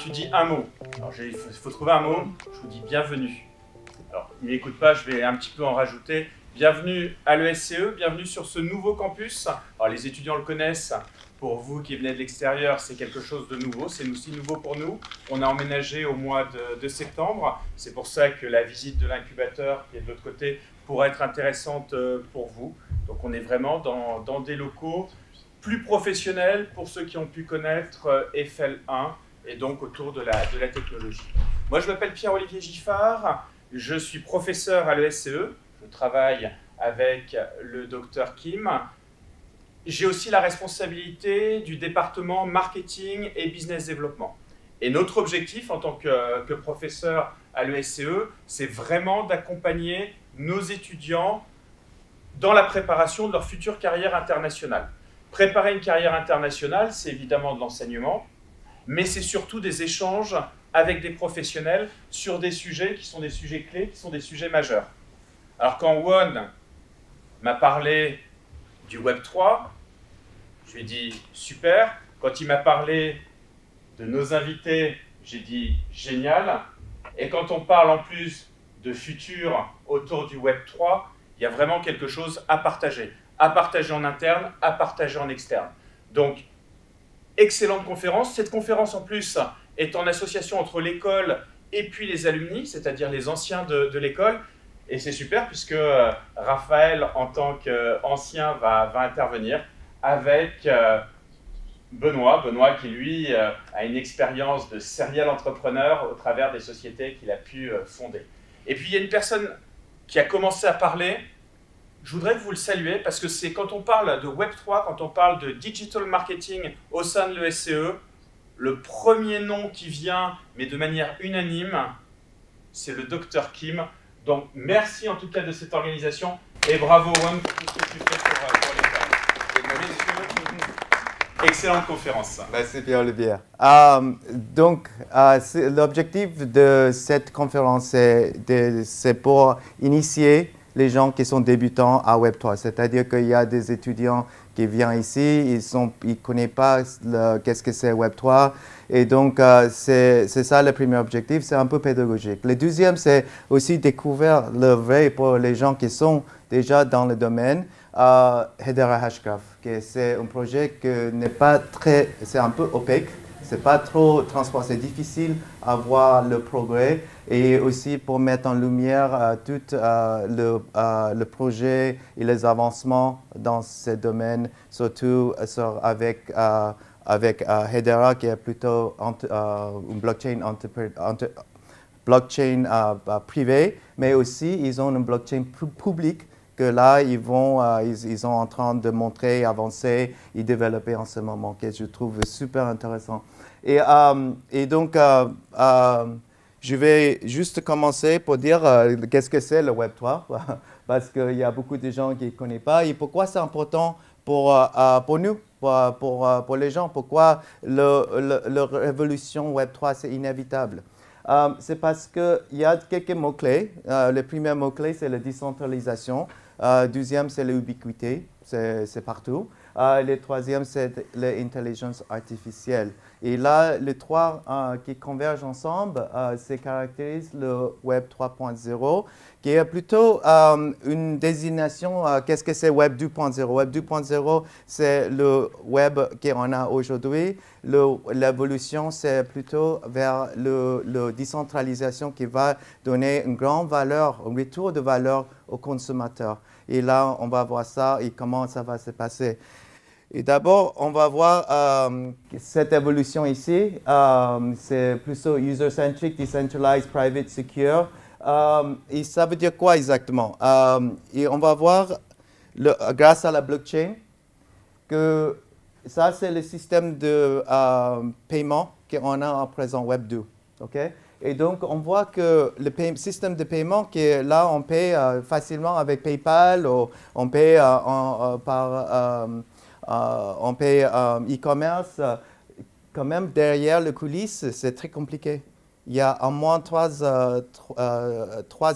tu dis un mot. Alors, il faut, trouver un mot. Je vous dis bienvenue. Alors, il n'écoute pas, je vais un petit peu en rajouter. Bienvenue à l'ESCE, bienvenue sur ce nouveau campus. Alors, les étudiants le connaissent. Pour vous qui venez de l'extérieur, c'est quelque chose de nouveau, c'est aussi nouveau pour nous. On a emménagé au mois de, septembre. C'est pour ça que la visite de l'incubateur qui est de l'autre côté pourrait être intéressante euh, pour vous. Donc, on est vraiment dans, dans des locaux plus professionnels pour ceux qui ont pu connaître euh, FL1 et donc autour de la, technologie. Moi, je m'appelle Pierre-Olivier Giffard, je suis professeur à l'ESCE, je travaille avec le docteur Kim. J'ai aussi la responsabilité du département marketing et business development. Et notre objectif en tant que, que professeur à l'ESCE, c'est vraiment d'accompagner nos étudiants dans la préparation de leur future carrière internationale. Préparer une carrière internationale, c'est évidemment de l'enseignement, mais c'est surtout des échanges avec des professionnels sur des sujets qui sont des sujets clés, qui sont des sujets majeurs. Alors quand Won m'a parlé du Web 3, je lui ai dit super. Quand il m'a parlé de nos invités, j'ai dit génial. Et quand on parle en plus de futur autour du Web 3, il y a vraiment quelque chose à partager. À partager en interne, à partager en externe. Donc excellente conférence. Cette conférence, en plus, est en association entre l'école et puis les alumni, c'est-à-dire les anciens de, l'école. Et c'est super puisque euh, Raphaël, en tant qu'ancien, va, intervenir avec euh, Benoît. Benoît qui, lui, euh, a une expérience de serial entrepreneur au travers des sociétés qu'il a pu fonder. Et puis, il y a une personne qui a commencé à parler, je voudrais que vous le saluiez parce que c'est quand on parle de Web3, quand on parle de digital marketing au sein de l'ESCE, e, le premier nom qui vient, mais de manière unanime, c'est le docteur Kim. Donc merci en tout cas de cette organisation et bravo Ron pour ce que tu fais pour, euh, Excellente conférence. Merci Pierre-Olivier. Euh, donc euh, l'objectif de cette conférence, c'est pour initier les gens qui sont débutants à Web3. C'est-à-dire qu'il y a des étudiants qui viennent ici, ils ne connaissent pas qu'est-ce que c'est Web3. Et donc, euh, c'est ça le premier objectif, c'est un peu pédagogique. Le deuxième, c'est aussi découvrir le vrai pour les gens qui sont déjà dans le domaine. Euh, Hedera Hashgraph, c'est un projet qui n'est pas très, c'est un peu opaque, c'est pas trop transparent, c'est difficile à voir le progrès et aussi pour mettre en lumière euh, tout euh, euh, le, projet et les avancements dans ce domaine, surtout avec, avec Hedera qui est plutôt une blockchain, blockchain bah, privée, mais aussi ils ont une blockchain publique que là, ils, vont, ils, ils, sont en train de montrer, avancer et développer en ce moment, que je trouve super intéressant. Et, et donc, je vais juste commencer pour dire euh, qu'est-ce que c'est le Web3, parce qu'il y a beaucoup de gens qui ne connaissent pas et pourquoi c'est important pour, euh, euh, nous, pour, les gens, pourquoi la révolution Web3 c'est inévitable. c'est parce qu'il y a quelques mots-clés. le premier mot-clé, c'est la décentralisation. deuxième, c'est l'ubiquité, c'est partout. le troisième, c'est l'intelligence artificielle. Et là, les trois euh, qui convergent ensemble, euh, se caractérisent caractérise le Web 3.0, qui est plutôt euh, une désignation, qu'est-ce que c'est Web 2.0 Web 2.0, c'est le Web qu'on a aujourd'hui. L'évolution, c'est plutôt vers la décentralisation qui va donner une grande valeur, un retour de valeur aux consommateurs. Et là, on va voir ça et comment ça va se passer. Et d'abord, on va voir euh, cette évolution ici. Euh, c'est plus user-centric, decentralized, private, secure. Euh, et ça veut dire quoi exactement Et on va voir, grâce à la blockchain, que ça, c'est le système de paiement qu'on a en présent, Web2. Ok Et donc, on voit que le système de paiement, qui là, on paie facilement avec PayPal, ou on paie par euh, on paye euh, e-commerce, euh, quand même derrière les coulisses, c'est très compliqué. Il y a au moins trois,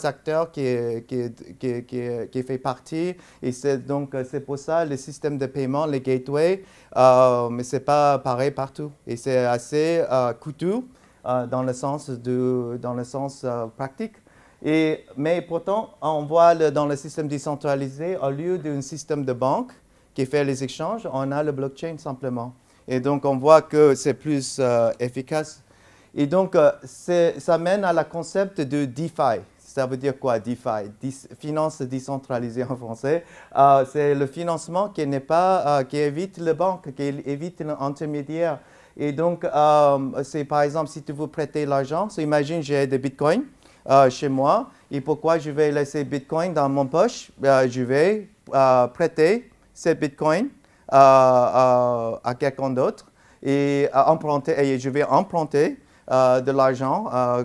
acteurs qui, qui, font partie. Et c'est donc c'est pour ça le système de paiement, les gateways, mais ce n'est pas pareil partout. Et c'est assez coûteux dans le sens, dans le sens pratique. Et, mais pourtant, on voit dans le système décentralisé, au lieu d'un système de banque, qui fait les échanges, on a le blockchain simplement. Et donc, on voit que c'est plus euh, efficace. Et donc, euh, ça mène à la concept de DeFi. Ça veut dire quoi, DeFi Finance décentralisée en français. Euh, c'est le financement qui, n'est pas, qui évite les banques, qui évite l'intermédiaire. Et donc, c'est par exemple, si tu veux prêter l'argent, imagine j'ai des bitcoins chez moi, et pourquoi je vais laisser bitcoin dans mon poche Je vais prêter ces bitcoins à, à quelqu'un d'autre et, emprunter, et je vais emprunter euh, de l'argent euh,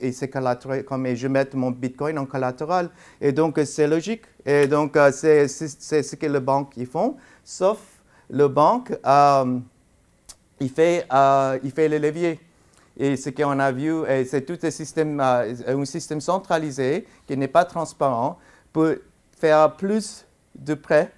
et, c'est collatéral, je mets mon bitcoin en collatéral. Et donc, c'est logique. Et donc, euh, c'est ce que les banques ils font, sauf le banque, il, fait, il fait le Et ce qu'on a vu, c'est tout un système, un système centralisé qui n'est pas transparent pour faire plus de prêts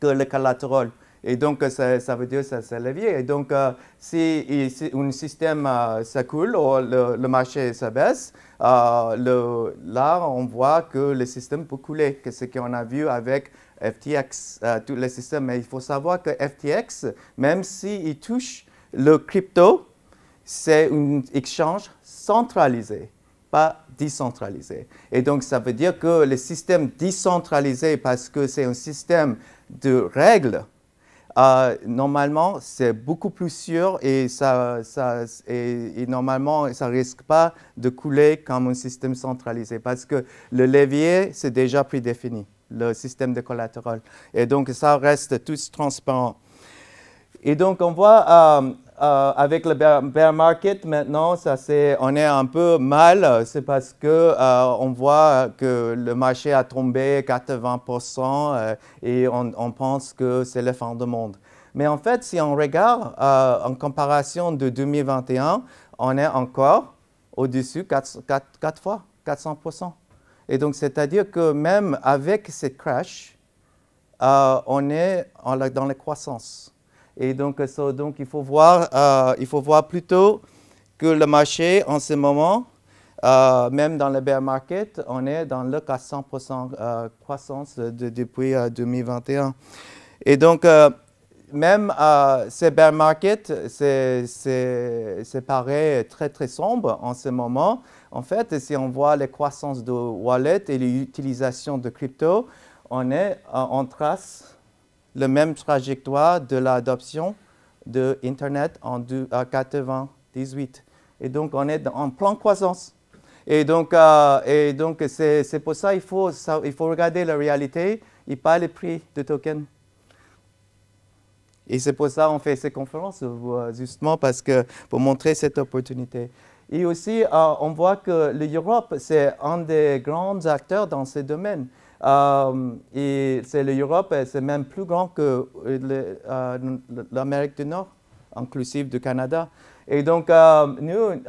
que le collateral Et donc, euh, ça, veut dire que ça c'est levier. Et donc, euh, si, un système euh, s'écoule ou oh, le, marché s'abaisse, baisse, euh, là, on voit que le système peut couler, que ce qu'on a vu avec FTX, tous les systèmes. Mais il faut savoir que FTX, même s'il touche le crypto, c'est un échange centralisé pas décentralisé. Et donc, ça veut dire que le système décentralisé, parce que c'est un système de règles, euh, normalement, c'est beaucoup plus sûr et, ça, ça et, normalement, ça ne risque pas de couler comme un système centralisé parce que le levier, c'est déjà prédéfini, le système de collatéral. Et donc, ça reste tout transparent. Et donc, on voit euh, euh, avec le bear, market maintenant, ça c'est, on est un peu mal. C'est parce que euh, on voit que le marché a tombé 80% euh, et on, pense que c'est la fin du monde. Mais en fait, si on regarde en comparaison de 2021, on est encore au-dessus 4, 4, fois, 400%. Et donc, c'est-à-dire que même avec ce crash, on est dans la croissance. Et donc, euh, donc il, faut voir, euh, il faut voir plutôt que le marché en ce moment, euh, même dans le bear market, on est dans le 400% euh, croissance depuis 2021. Et donc, même ces bear market, c'est paraît très très sombre en ce moment. En fait, si on voit les croissances de wallet et l'utilisation de crypto, on est en trace la même trajectoire de l'adoption de Internet en 1998. Euh, et donc, on est en plan croissance. Et donc, euh, c'est, pour ça qu'il faut, il faut regarder la réalité et pas les prix de token. Et c'est pour ça qu'on fait ces conférences, euh, justement, parce que, pour montrer cette opportunité. Et aussi, on voit que l'Europe, c'est un des grands acteurs dans ce domaine. Euh, et c'est l'Europe, c'est même plus grand que euh, euh, l'Amérique du Nord, inclusive du Canada. Et donc, nous,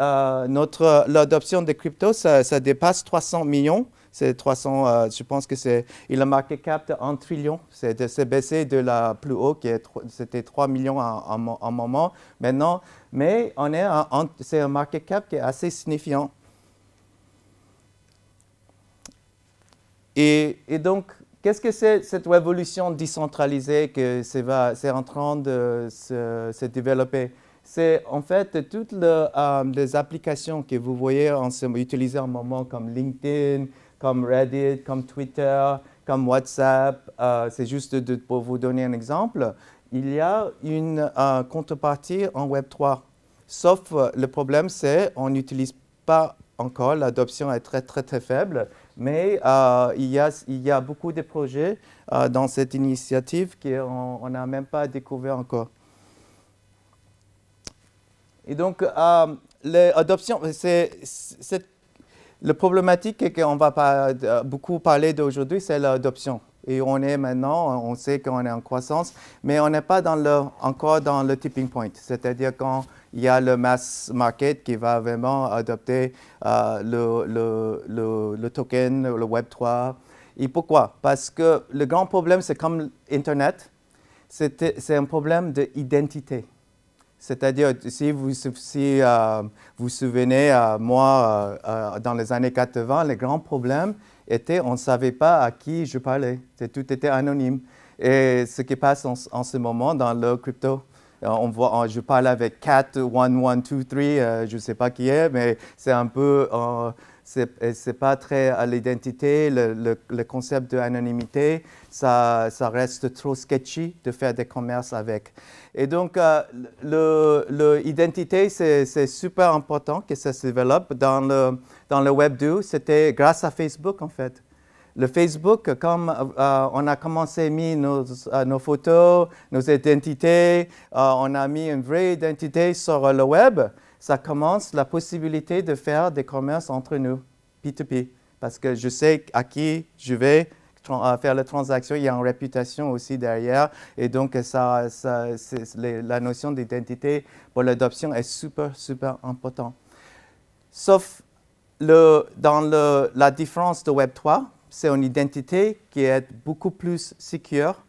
notre l'adoption des cryptos, ça, dépasse 300 millions. C'est 300, je pense que c'est, il a marqué cap de 1 trillion. C'est baissé de la plus haut qui c'était 3 millions à un moment maintenant. Mais on est, c'est un market cap qui est assez signifiant. Et, donc, qu'est-ce que c'est cette révolution décentralisée que c'est en train de se, développer C'est en fait toutes euh, les applications que vous voyez en ce, utilisées en moment comme LinkedIn, comme Reddit, comme Twitter, comme WhatsApp. Euh, c'est juste pour vous donner un exemple. Il y a une euh, contrepartie en Web3. Sauf le problème, c'est on n'utilise pas encore, l'adoption est très très très faible. Mais euh, il, y a, beaucoup de projets euh, dans cette initiative qu'on n'a même pas découvert encore. Et donc, euh, l'adoption, c'est la problématique qu'on va pas, beaucoup parler d'aujourd'hui, c'est l'adoption. Et on est maintenant, on sait qu'on est en croissance, mais on n'est pas encore dans le tipping point, c'est-à-dire quand il y a le mass market qui va vraiment adopter euh, le, token, le Web3. Et pourquoi Parce que le grand problème, c'est comme Internet, c'est un problème d'identité. C'est-à-dire, si vous euh, vous souvenez, euh, moi, dans les années 80, le grand problème était on ne savait pas à qui je parlais. Tout était anonyme. Et ce qui passe en ce moment dans le crypto, euh, on voit, euh, je parle avec 41123 3, euh, je ne sais pas qui est, mais c'est un peu c'est pas très à l'identité, le, concept d'anonymité, ça, ça reste trop sketchy de faire des commerces avec. Et donc, l'identité, c'est super important que ça se développe dans le, dans le Web2. C'était grâce à Facebook, en fait le Facebook, comme euh, on a commencé à mettre nos, euh, photos, nos identités, euh, on a mis une vraie identité sur le web, ça commence la possibilité de faire des commerces entre nous, P2P, parce que je sais à qui je vais faire la transaction, il y a une réputation aussi derrière. Et donc, ça, la notion d'identité pour l'adoption est super, super importante. Sauf dans la différence de Web 3, c'est une identité qui est beaucoup plus sûre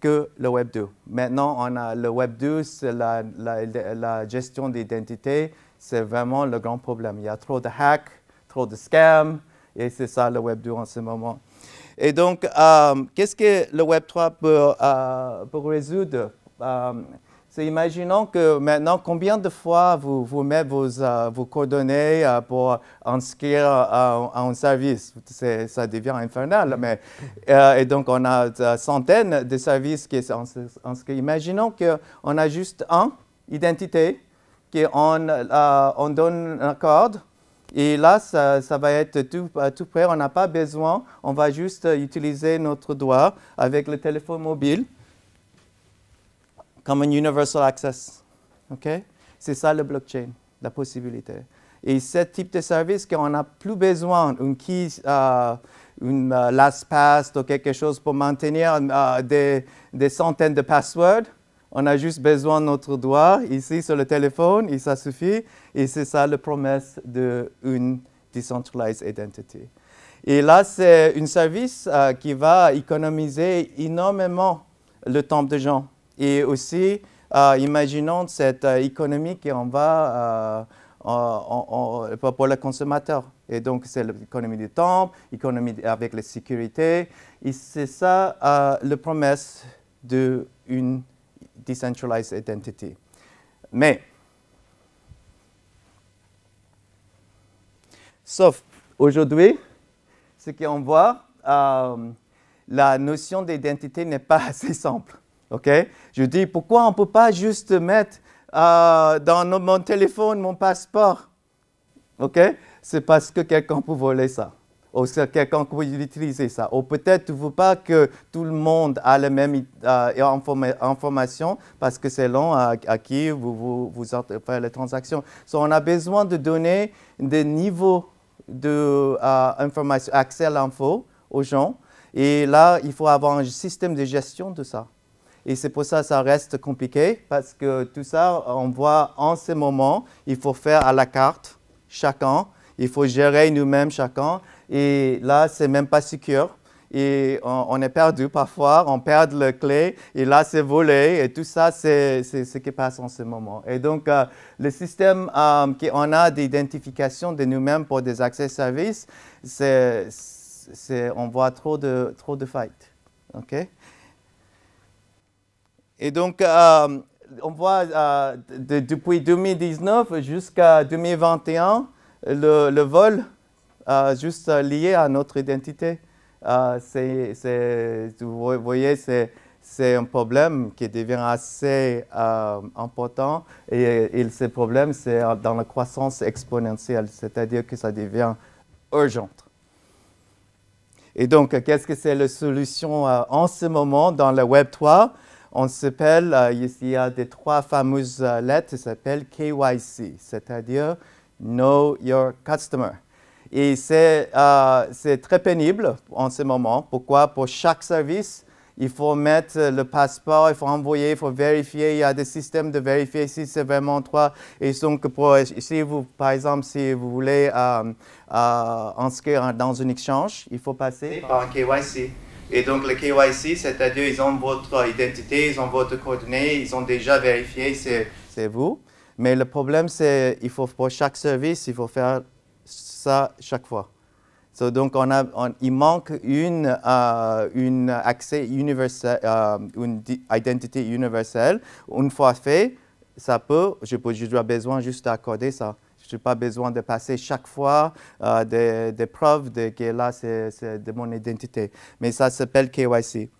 que le Web 2. Maintenant, on a le Web 2, c'est la, gestion d'identité, c'est vraiment le grand problème. Il y a trop de hacks, trop de scams, et c'est ça le Web 2 en ce moment. Et donc, euh, qu'est-ce que le Web 3 euh, peut, résoudre euh, imaginons que maintenant, combien de fois vous, vous mettez vos, euh, vos coordonnées euh, pour inscrire euh, à un service Ça devient infernal. Mais, et donc, on a des centaines de services qui sont inscrits. Imaginons qu'on a juste un, identité, qu'on on donne un code. Et là, ça, ça va être tout, tout prêt. On n'a pas besoin. On va juste utiliser notre doigt avec le téléphone mobile comme un Universal Access. ok C'est ça le blockchain, la possibilité. Et ce type de service qu'on n'a plus besoin, une key, euh, une euh, last pass ou quelque chose pour maintenir euh, des, des, centaines de passwords. On a juste besoin de notre doigt ici sur le téléphone et ça suffit. Et c'est ça la promesse d'une decentralized identity. Et là, c'est un service qui va économiser énormément le temps de gens et aussi, euh, imaginons cette euh, économie qui en va euh, en, pour le consommateur. Et donc, c'est l'économie du temps, l'économie avec la sécurité. Et c'est ça la promesse d'une decentralized identity. Mais, sauf aujourd'hui, ce qu'on voit, la notion d'identité n'est pas assez simple. OK Je dis, pourquoi on ne peut pas juste mettre euh, dans mon téléphone mon passeport OK C'est parce que quelqu'un peut voler ça. Ou quelqu'un peut utiliser ça. Ou peut-être ne pas que tout le monde a la même euh, information parce que c'est long à, qui vous, vous, faites les transactions. on a besoin de donner des niveaux d'information, euh, à l'info aux gens. Et là, il faut avoir un système de gestion de ça. Et c'est pour ça que ça reste compliqué, parce que tout ça, on voit en ce moment, il faut faire à la carte, chacun. Il faut gérer nous-mêmes chacun. Et là, c'est même pas sûr. Et on, est perdu parfois, on perd la clé, et là, c'est volé, et tout ça, c'est ce qui passe en ce moment. Et donc, euh, le système euh, qu'on a d'identification de nous-mêmes pour des accès services, c'est on voit trop de, trop de fight. OK et donc, euh, on voit euh, depuis 2019 jusqu'à 2021, le, vol euh, juste lié à notre identité. vous voyez, c'est un problème qui devient assez important et, ce problème, c'est dans la croissance exponentielle, c'est-à-dire que ça devient urgent. Et donc, qu'est-ce que c'est la solution en ce moment dans le Web 3 on s'appelle, ici euh, il y a des trois fameuses euh, lettres qui s'appellent KYC, c'est-à-dire Know Your Customer. Et euh, c'est très pénible en ce moment. Pourquoi Pour chaque service, il faut mettre le passeport, il faut envoyer, il faut vérifier. Il y a des systèmes de vérifier si c'est vraiment trois. Et donc, pour, si vous, par exemple, si vous voulez inscrire dans un exchange, il faut passer par un KYC. Et donc le KYC, c'est-à-dire ils ont votre identité, ils ont votre coordonnée, ils ont déjà vérifié c'est vous. Mais le problème, c'est il faut pour chaque service, il faut faire ça chaque fois. donc on a, il manque une, euh, une accès universel, euh, une identité universelle. Une fois fait, ça peut, je, peux, je besoin juste d'accorder ça pas besoin de passer chaque fois euh, des, des, preuves de que là, c'est de mon identité. Mais ça s'appelle KYC.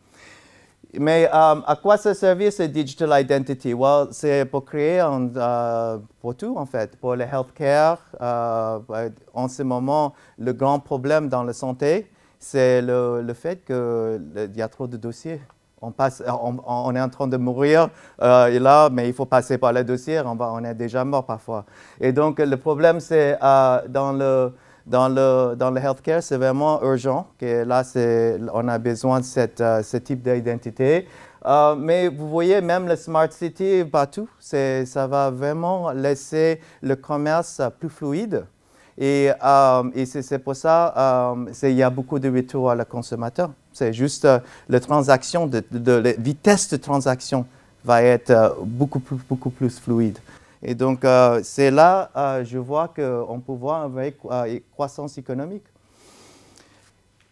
Mais euh, à quoi ça servir cette digital identity C'est pour créer un, euh, pour tout en fait, pour le healthcare. Euh, en ce moment, le grand problème dans la santé, c'est le, le, fait qu'il y a trop de dossiers on, passe, euh, on, est en train de mourir, euh, là, mais il faut passer par le dossier, on, est déjà mort parfois. Et donc, le problème, c'est euh, dans, le, dans, le, dans le healthcare, c'est vraiment urgent, que là, on a besoin de ce type d'identité. mais vous voyez, même le Smart City partout, ça va vraiment laisser le commerce plus fluide. Et, c'est pour ça qu'il y a beaucoup de retours à le consommateur. C'est juste euh, la transaction, vitesse de transaction va être euh, beaucoup, plus, beaucoup plus fluide. Et donc, euh, c'est là, je vois qu'on peut voir une croissance économique.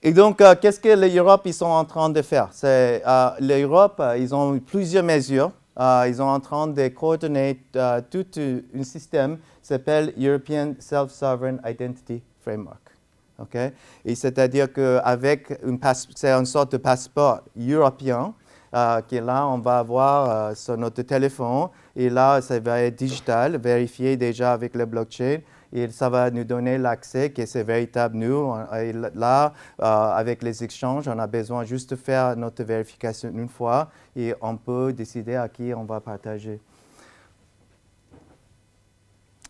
Et donc, qu'est-ce que l'Europe, ils sont en train de faire C'est L'Europe, ils ont plusieurs mesures. ils sont en train de coordonner tout un système s'appelle European Self-Sovereign Identity Framework. Et c'est-à-dire qu'avec une c'est une sorte de passeport européen euh, qui là, on va avoir euh, sur notre téléphone et là, ça va être digital, vérifié déjà avec le blockchain et ça va nous donner l'accès que c'est véritable nous. là, euh, avec les échanges, on a besoin juste de faire notre vérification une fois et on peut décider à qui on va partager.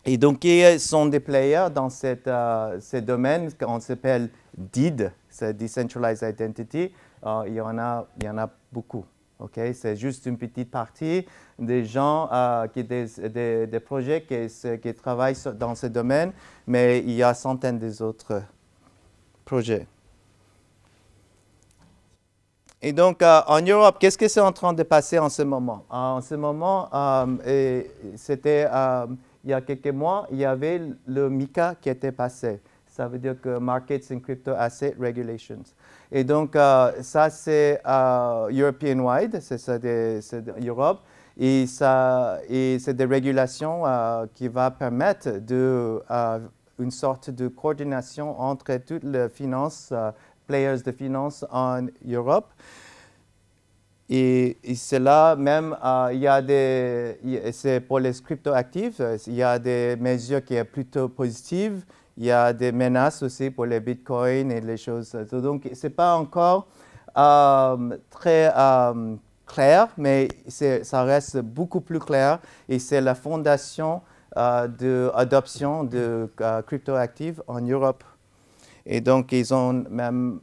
Et donc, ils sont des players dans euh, ce domaine qu'on s'appelle DID, c'est Decentralized Identity. Euh, il, y en a, y en a beaucoup. Ok, C'est juste une petite partie des gens, euh, qui, des, des, projets qui, travaillent dans ce domaine, mais il y a centaines des autres projets. Et donc, en Europe, qu'est-ce que c'est en train de passer en ce moment? en ce moment, c'était il y a quelques mois, il y avait le MICA qui était passé. Ça veut dire que Markets and Crypto Asset Regulations. Et donc, euh, ça, c'est euh, European-wide, c'est ça, l'Europe. Et, c'est des régulations euh, qui vont permettre de, une sorte de coordination entre toutes les finances, players de finances en Europe. Et, et cela même, euh, il y a des, c'est pour les cryptoactifs, il y a des mesures qui sont plutôt positives. Il y a des menaces aussi pour les bitcoins et les choses. Donc, ce n'est pas encore euh, très euh, clair, mais ça reste beaucoup plus clair. Et c'est la fondation d'adoption de, de cryptoactifs en Europe. Et donc, ils ont même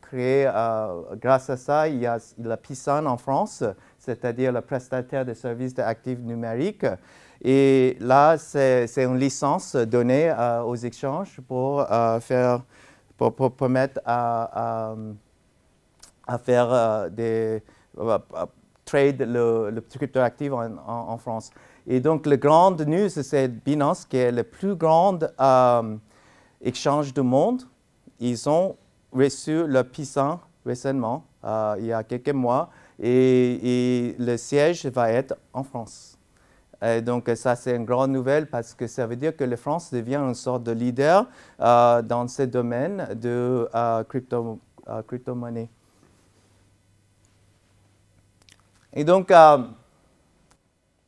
créé, euh, grâce à ça, il y a la PISAN en France, c'est-à-dire le prestataire des services d'actifs numériques. Et là, c'est une licence donnée euh, aux échanges pour, euh, faire, pour, permettre à, à, faire des trade le, le en, en, France. Et donc, le grande news, c'est Binance, qui est le plus grand échange du monde. Ils ont reçu le Pisan récemment, euh, il y a quelques mois, et, le siège va être en France. Et donc ça, c'est une grande nouvelle parce que ça veut dire que la France devient une sorte de leader euh, dans ce domaine de euh, crypto, crypto-monnaie. et donc,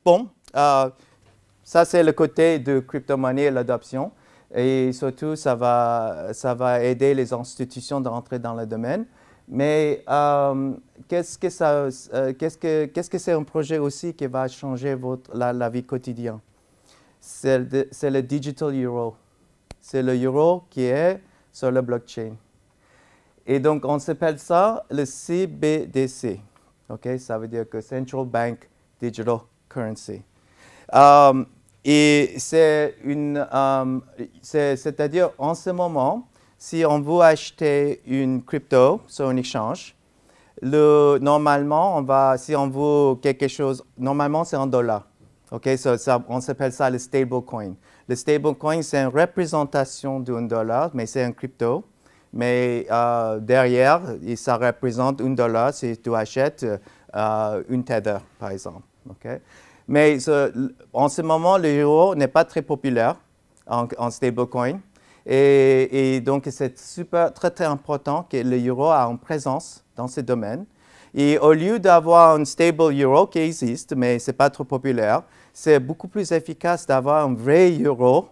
bon, ça c'est le côté de crypto-monnaie et l'adoption et surtout ça va, ça va aider les institutions d'entrer dans le domaine. Mais euh, euh, qu'est-ce que c'est quest -ce que, quest -ce que un projet aussi qui va changer votre, la, vie quotidienne C'est le, Digital Euro. C'est le euro qui est sur le blockchain. Et donc, on s'appelle ça le CBDC. Ok Ça veut dire que Central Bank Digital Currency. Euh, et c'est une, euh, c'est-à-dire en ce moment, si on veut acheter une crypto sur un échange, normalement, on va, si on veut quelque chose, normalement c'est en dollar, Ok, ça, on s'appelle ça le stablecoin. Le stablecoin, c'est une représentation d'un dollar, mais c'est un crypto. Mais euh, derrière, ça représente un dollar si tu achètes euh, une Tether, par exemple. OK mais en ce moment, le euro n'est pas très populaire en, stablecoin. Et, donc, c'est super, très, très important que le euro a une présence dans ce domaine. Et au lieu d'avoir un stable euro qui existe, mais ce n'est pas trop populaire, c'est beaucoup plus efficace d'avoir un vrai euro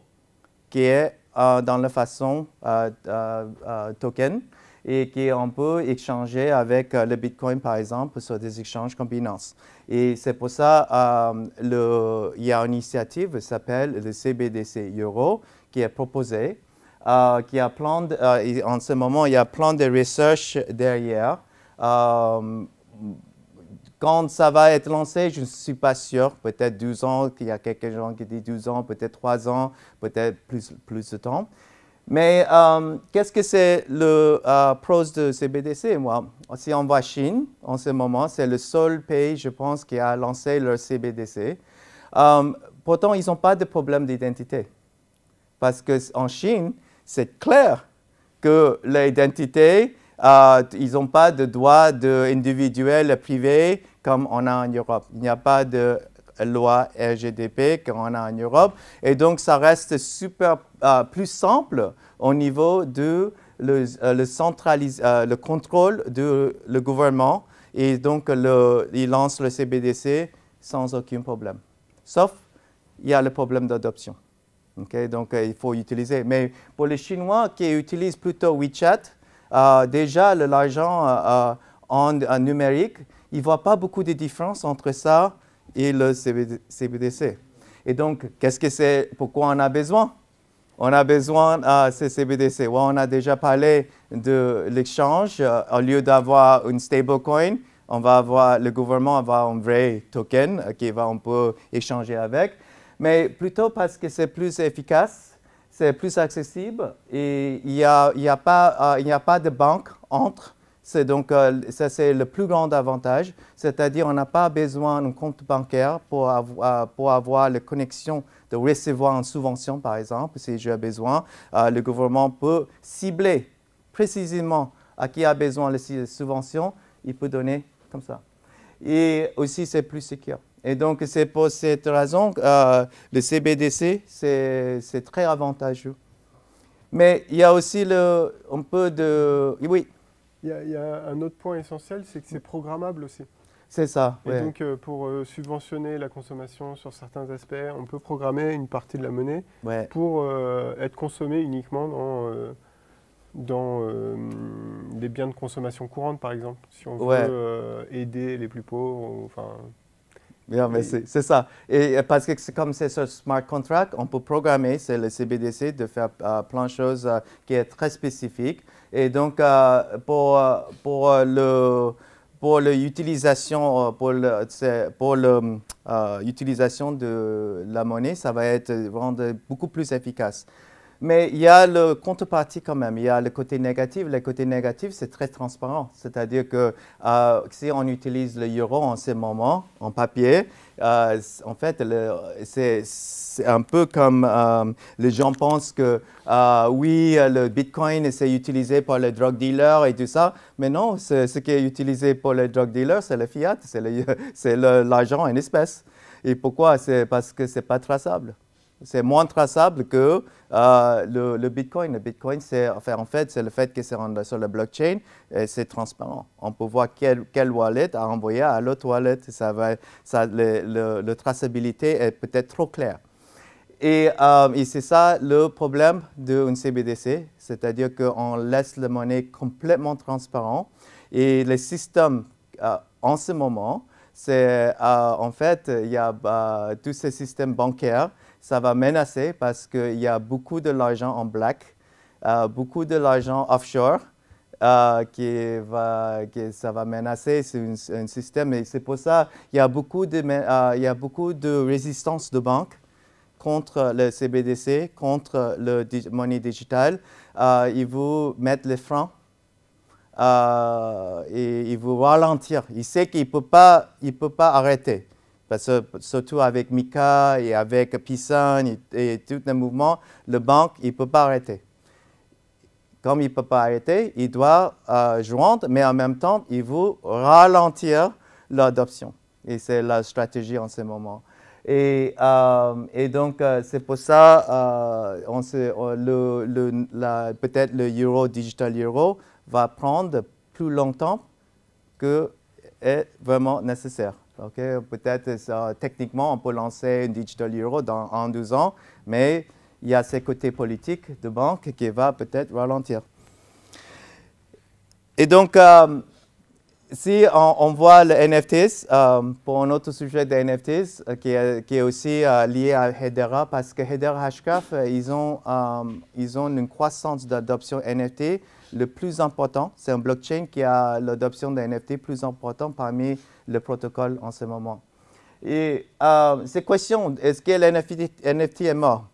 qui est euh, dans la façon euh, euh, token et qu'on peut échanger avec le Bitcoin, par exemple, sur des échanges comme Binance. Et c'est pour ça qu'il euh, y a une initiative qui s'appelle le CBDC Euro qui est proposée. Euh, qui a euh, en ce moment, il y a plein de recherches derrière. quand ça va être lancé, je ne suis pas sûr. Peut-être 12 ans, il y a quelques gens qui disent 12 ans, peut-être 3 ans, peut-être plus, plus de temps. Mais euh, qu'est-ce que c'est le euh, pros de CBDC moi? Si on voit Chine, en ce moment, c'est le seul pays, je pense, qui a lancé leur CBDC. Euh, pourtant, ils n'ont pas de problème d'identité. Parce qu'en Chine, c'est clair que l'identité, euh, ils n'ont pas de droit de individuel privé comme on a en Europe. Il n'y a pas de loi RGDP qu'on a en Europe. Et donc, ça reste super euh, plus simple au niveau de le, euh, euh, le contrôle du le gouvernement. Et donc, le, il lance le CBDC sans aucun problème. Sauf, il y a le problème d'adoption. donc, il faut utiliser. Mais pour les Chinois qui utilisent plutôt WeChat, déjà, l'argent en, numérique, ils ne voient pas beaucoup de différence entre ça et le CBDC. Et donc, qu'est-ce que c'est Pourquoi on a besoin On a besoin de ces CBDC. on a déjà parlé de l'échange. Euh, au lieu d'avoir une stablecoin, on va avoir le gouvernement va avoir un vrai token euh, qui va on peut échanger avec. Mais plutôt parce que c'est plus efficace, c'est plus accessible et il n'y a, y a, pas, euh, a pas de banque entre c'est donc, euh, ça c'est le plus grand avantage, c'est-à-dire on n'a pas besoin d'un compte bancaire pour, avoir, euh, pour avoir les connexions de recevoir une subvention, par exemple, si j'ai besoin. Euh, le gouvernement peut cibler précisément à qui a besoin de subvention, il peut donner comme ça. Et aussi, c'est plus sécur. Et donc, c'est pour cette raison que le CBDC, c'est très avantageux. Mais il y a aussi le, un peu de... Oui, il y, a un autre point essentiel, c'est que c'est programmable aussi. C'est ça. Et donc, euh, pour euh, subventionner la consommation sur certains aspects, on peut programmer une partie de la monnaie pour euh, être consommée uniquement dans, des biens de consommation courante, par exemple. Si on veut aider les plus pauvres, mais c'est ça. Et parce que comme c'est ce smart contract, on peut programmer, c'est le CBDC, de faire plein de choses qui est très spécifiques. Et donc, euh, pour, euh, pour euh, le pour l'utilisation pour le, pour de la monnaie, ça va être beaucoup plus efficace. Mais il y a le contrepartie quand même, il y a le côté négatif. Le côté négatif, c'est très transparent. C'est-à-dire que euh, si on utilise le euro en ce moment, en papier, euh, en fait, c'est un peu comme euh, les gens pensent que oui, le bitcoin, c'est utilisé par les drug dealers et tout ça. Mais non, ce qui est utilisé pour les drug dealers, c'est le fiat, c'est l'argent en espèces. Et pourquoi C'est parce que ce n'est pas traçable. C'est moins traçable que euh, le, Bitcoin. Le Bitcoin, c'est en fait, c'est le fait que c'est sur la blockchain et c'est transparent. On peut voir quelle, wallet a envoyé à l'autre wallet. Ça le, traçabilité est peut-être trop claire. Et, euh, c'est ça le problème d'une CBDC, c'est-à-dire qu'on laisse la monnaie complètement transparente et les systèmes euh, en ce moment, en fait, il y a bah, tous ces systèmes bancaires ça va menacer parce qu'il y a beaucoup de l'argent en black, euh, beaucoup de l'argent offshore. Euh, qui va, qui, ça va menacer un, système. Et c'est pour ça qu'il y, a beaucoup de, euh, il y a beaucoup de résistance de banques contre le CBDC, contre le monnaie digitale. ils vous mettent les freins et ils vous ralentir. Ils savent qu'ils ne peuvent pas arrêter. Parce que, surtout avec Mika et avec Pisson et, tous les mouvements, mouvement, le banque, il ne peut pas arrêter. Comme il ne peut pas arrêter, il doit euh, joindre, mais en même temps, il veut ralentir l'adoption. Et c'est la stratégie en ce moment. Et, euh, donc, euh, c'est pour ça, on peut-être le euro, digital euro, va prendre plus longtemps que est vraiment nécessaire. Peut-être euh, techniquement, on peut lancer une digital euro dans, en 12 ans, mais il y a ces côtés politiques de banque qui va peut-être ralentir. Et donc, euh, si on, voit le NFTs, euh, pour un autre sujet des NFTs, qui, est aussi lié à Hedera, parce que Hedera Hashgraph, ils ont, ils ont une croissance d'adoption NFT le plus important. C'est un blockchain qui a l'adoption des NFT plus important parmi le protocole en ce moment. Et euh, ces questions, est-ce que l'NFT NFT, est mort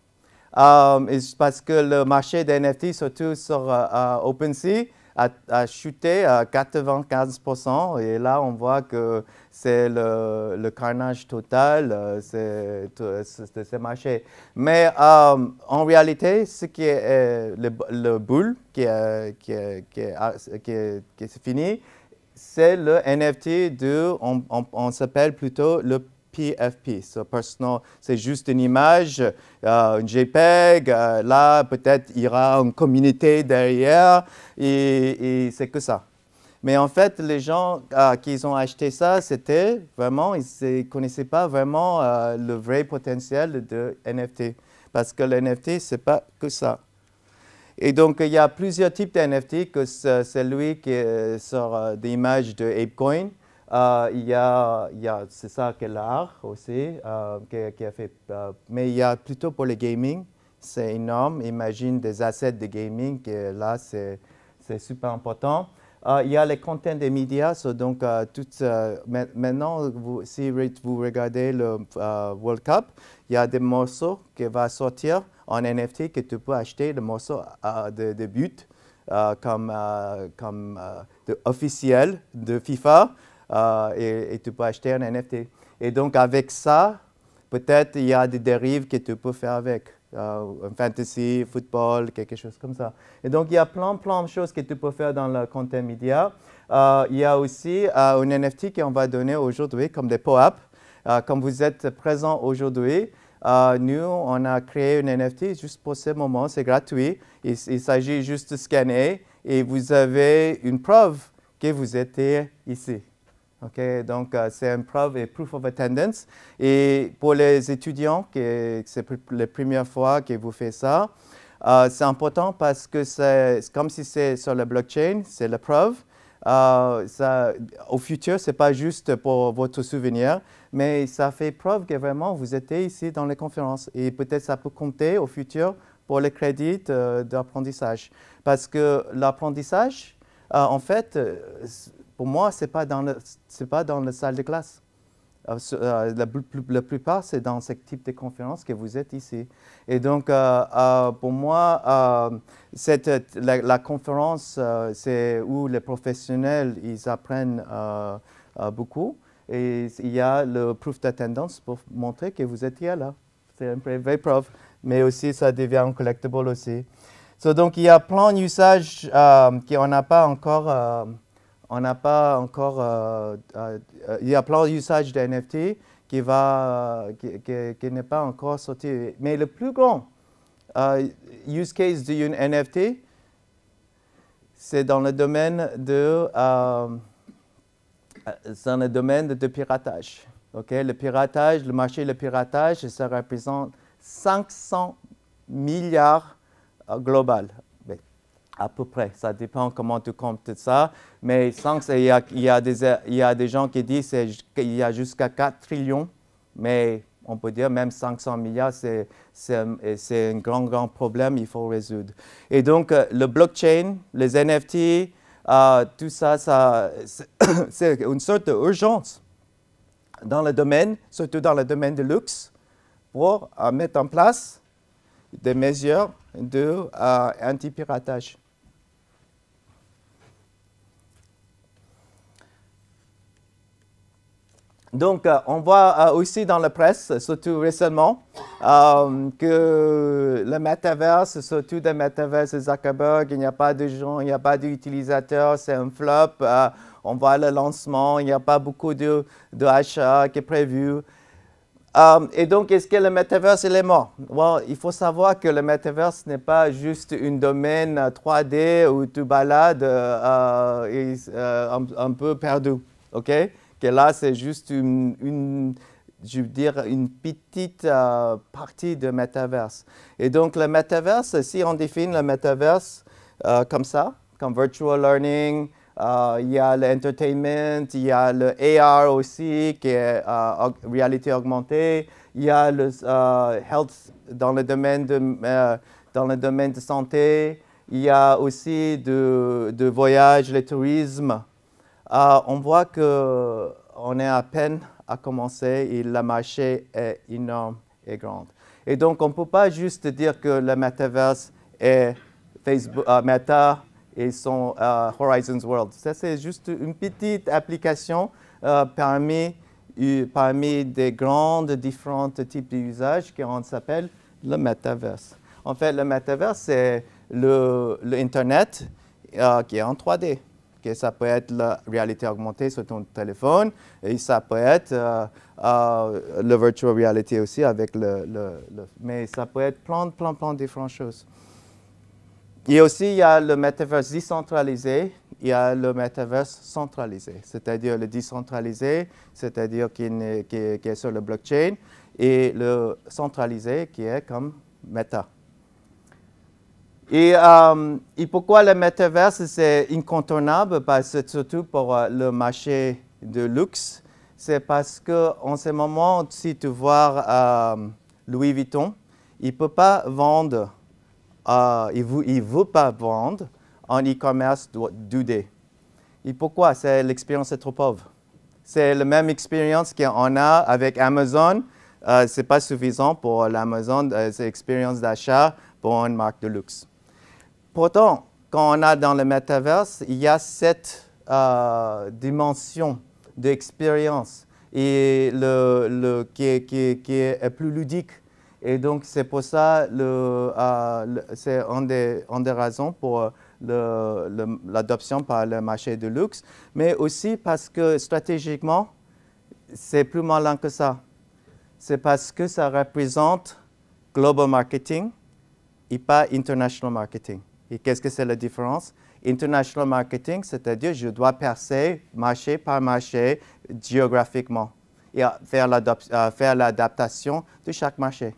euh, Parce que le marché des NFT, surtout sur euh, euh, OpenSea, a, chuté à 95%. Et là, on voit que c'est le, carnage total de ce marché. Mais en réalité, ce qui est, le, le boule qui est, qui est, qui est, qui est fini, c'est le NFT de, on, s'appelle plutôt le PFP, c'est juste une image, euh, un JPEG, euh, là peut-être il y aura une communauté derrière et, c'est que ça. Mais en fait, les gens euh, qui ont acheté ça, c'était vraiment, ils ne connaissaient pas vraiment euh, le vrai potentiel de NFT. Parce que le NFT, ce n'est pas que ça. Et donc, il y a plusieurs types d'NFT, NFT, que celui qui sort euh, des images de ApeCoin. Euh, il y a, c'est ça que l'art aussi, euh, qui, a fait, mais il y a plutôt pour le gaming, c'est énorme. Imagine des assets de gaming, là, c'est super important. il y a les contenus des médias, donc maintenant, si vous regardez le World Cup, il y a des morceaux qui vont sortir en NFT que tu peux acheter, des morceaux euh, de, de, but, euh, comme, euh, comme de officiel de FIFA, et, tu peux acheter un NFT. Et donc, avec ça, peut-être il y a des dérives que tu peux faire avec. un fantasy, football, quelque chose comme ça. Et donc, il y a plein, plein de choses que tu peux faire dans le content média. il y a aussi un une NFT qu'on va donner aujourd'hui comme des pop-up euh, comme vous êtes présent aujourd'hui, euh, nous, on a créé une NFT juste pour ce moment. C'est gratuit. Il, s'agit juste de scanner et vous avez une preuve que vous étiez ici. donc, euh, c'est une preuve et proof of attendance. Et pour les étudiants, c'est la première fois que vous faites ça, c'est important parce que c'est comme si c'est sur la blockchain, c'est la preuve. Euh, au futur, ce n'est pas juste pour votre souvenir, mais ça fait preuve que vraiment vous étiez ici dans les conférences. Et peut-être ça peut compter au futur pour les crédits d'apprentissage. Parce que l'apprentissage, euh, en fait, euh, pour moi, ce n'est pas, pas dans la salle de classe. Euh, euh, la, plupart, c'est dans ce type de conférences que vous êtes ici. Et donc, euh, pour moi, cette, la, conférence, c'est où les professionnels, ils apprennent beaucoup. Et il y a le proof d'attendance pour montrer que vous étiez là. C'est un vrai preuve. Mais aussi, ça devient un collectible aussi. donc, il y a plein d'usages euh, qu'on n'a pas encore on n'a pas encore... Euh, euh, il y a plein d'usages de NFT qui, va, euh, qui, n'est pas encore sorti. Mais le plus grand use case d'une NFT, c'est dans le domaine de, dans le domaine de piratage. Okay? Le piratage, le marché le piratage, ça représente 500 milliards global à peu près, ça dépend comment tu comptes ça, mais sans, il, y a, il, y a des, gens qui disent qu'il y a jusqu'à 4 trillions, mais on peut dire même 500 milliards, c'est un grand, grand problème, il faut résoudre. Et donc, euh, le blockchain, les NFT, euh, tout ça, ça c'est une sorte d'urgence dans le domaine, surtout dans le domaine de luxe, pour euh, mettre en place des mesures de anti-piratage. Donc, euh, on voit euh, aussi dans la presse, surtout récemment, euh, que le metaverse, surtout le metaverse Zuckerberg, il n'y a pas de gens, il n'y a pas d'utilisateurs, c'est un flop. on voit le lancement, il n'y a pas beaucoup de, qui est prévu. et donc, est-ce que le metaverse il est mort Il faut savoir que le metaverse n'est pas juste un domaine 3D où tu balades un, un, peu perdu. ok et là, c'est juste une, je veux dire, une petite euh, partie de metaverse. Et donc, le metaverse, si on définit le metaverse euh, comme ça, comme virtual learning, euh, il y a l'entertainment, il y a le AR aussi, qui est réalité augmentée, il y a le health dans le domaine de, dans le domaine de santé, il y a aussi de, de voyage, le tourisme. Ah, on voit qu'on est à peine à commencer et la marché est énorme et grande. Et donc, on ne peut pas juste dire que le metaverse est euh, Meta et son euh, Horizons World. Ça, c'est juste une petite application euh, parmi, des grandes différentes types d'usages qui s'appelle le metaverse. En fait, le metaverse, c'est l'Internet qui est en 3D ça peut être la réalité augmentée sur ton téléphone et ça peut être euh, euh le virtual reality aussi avec le, Mais ça peut être plein, plein, plein de différentes choses. Et aussi, il y a le metaverse décentralisé, il y a le metaverse centralisé, c'est-à-dire le décentralisé, c'est-à-dire qui est sur le blockchain, et le centralisé qui est comme Meta. Euh, et, pourquoi le Metaverse c'est incontournable, parce, bah, surtout pour euh, le marché de luxe, c'est parce qu'en ce moment, si tu vois euh, Louis Vuitton, il ne peut pas vendre, il ne veut, pas vendre en e-commerce 2D. Et pourquoi C'est l'expérience est trop pauvre. C'est la même expérience qu'on a avec Amazon. ce n'est pas suffisant pour l'Amazon, c'est l'expérience d'achat pour une marque de luxe. Pourtant, quand on a dans le metaverse, il y a cette euh, dimension d'expérience et le, qui, est, plus ludique. Et donc, c'est pour ça, euh, c'est une des, des raisons pour euh, l'adoption par le marché de luxe, mais aussi parce que stratégiquement, c'est plus malin que ça. C'est parce que ça représente global marketing et pas international marketing. Et qu'est-ce que c'est la différence International marketing, c'est-à-dire je dois percer marché par marché géographiquement et faire l'adaptation de chaque marché.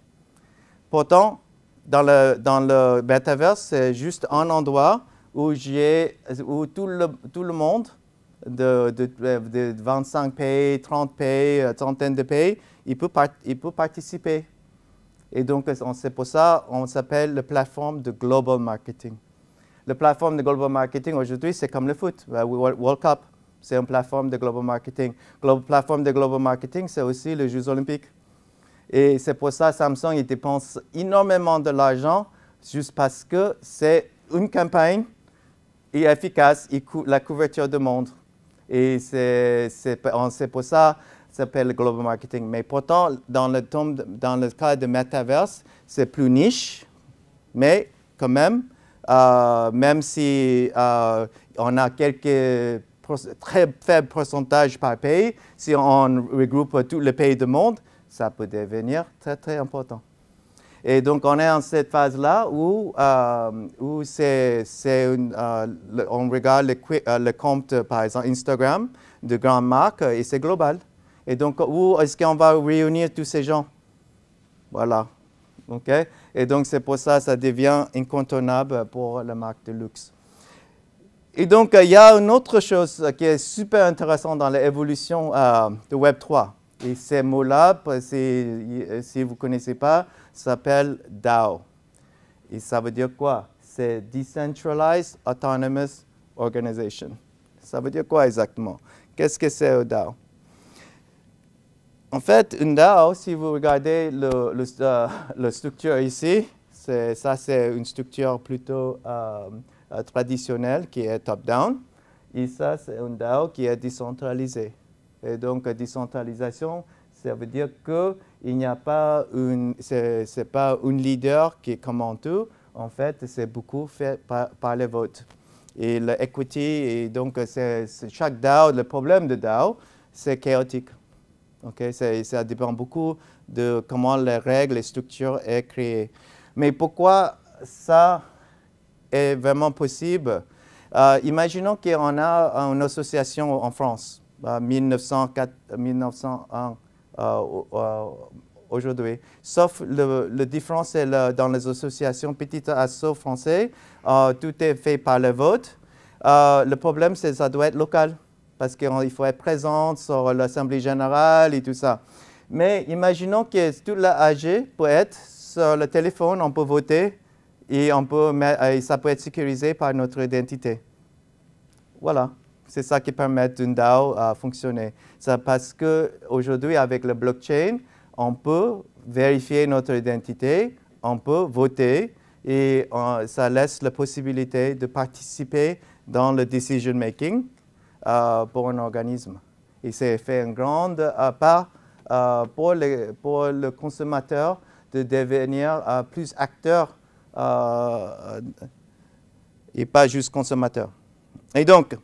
Pourtant, dans le, dans le metaverse, c'est juste un endroit où, tout, le, monde de, 25 pays, 30 pays, centaines euh, de pays, il peut, il peut participer et donc, c'est pour ça on s'appelle la plateforme de global marketing. La plateforme de global marketing aujourd'hui, c'est comme le foot, euh, World Cup. C'est une plateforme de global marketing. La plateforme de global marketing, c'est aussi les Jeux olympiques. Et c'est pour ça Samsung il dépense énormément de l'argent juste parce que c'est une campagne efficace, la couverture de monde. Et c'est pour ça s'appelle Global Marketing. Mais pourtant, dans le, dans le cas de Metaverse, c'est plus niche, mais quand même, euh, même si euh, on a quelques très faibles pourcentages par pays, si on regroupe tous les pays du monde, ça peut devenir très, très important. Et donc, on est en cette phase-là où, euh, où on regarde le, compte, par exemple, Instagram de grandes marques et c'est global. Et donc, où est-ce qu'on va réunir tous ces gens Voilà. OK Et donc, c'est pour ça que ça devient incontournable pour la marque de luxe. Et donc, il y a une autre chose qui est super intéressante dans l'évolution euh, de Web3. Et ces mots-là, si vous ne connaissez pas, s'appellent DAO. Et ça veut dire quoi C'est Decentralized Autonomous Organization. Ça veut dire quoi exactement Qu'est-ce que c'est euh, DAO en fait, une DAO, si vous regardez le, le, euh, la structure ici, ça c'est une structure plutôt euh, euh, traditionnelle qui est top-down. Et ça, c'est une DAO qui est décentralisée. Et donc, décentralisation, ça veut dire qu'il n'y a pas une, c'est pas une leader qui commande tout. En fait, c'est beaucoup fait par, les votes. Et l'équité, et donc, c'est chaque DAO, le problème de DAO, c'est chaotique. Ça, dépend beaucoup de comment les règles, les structures sont créées. Mais pourquoi ça est vraiment possible euh, Imaginons qu'on a une association en France, 1904, euh, 1901 euh, aujourd'hui. Sauf le, le différence est dans les associations petites assos français, tout est fait par le vote. le problème, c'est que ça doit être local parce qu'il faut être présent sur l'Assemblée générale et tout ça. Mais imaginons que toute la AG peut être sur le téléphone, on peut voter euh, et, ça peut être sécurisé par notre identité. Voilà, c'est ça qui permet d'une DAO à fonctionner. C'est parce qu'aujourd'hui, avec le blockchain, on peut vérifier notre identité, on peut voter et ça laisse la possibilité de participer dans le decision making. Euh, pour un organisme. Et c'est fait une grande euh, part euh, pour, les, pour, le consommateur de devenir plus acteur et pas juste consommateur. Et donc,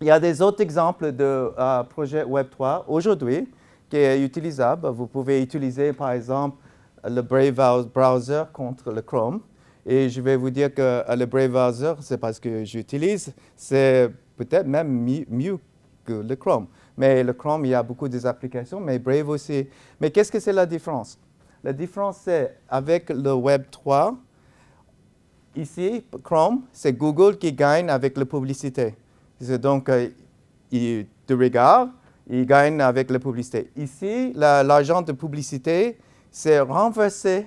il y a des autres exemples de projets Web3 aujourd'hui qui est utilisable. Vous pouvez utiliser, par exemple, le Brave browser contre le Chrome. Et je vais vous dire que le Brave browser, c'est parce que j'utilise, c'est peut-être même mieux, que le Chrome. Mais le Chrome, il y a beaucoup des applications, mais Brave aussi. Mais qu'est-ce que c'est la différence La différence, c'est avec le Web 3, ici, Chrome, c'est Google qui gagne avec la publicité. Donc, euh, il il gagne avec la publicité. Ici, l'argent de publicité, c'est renversé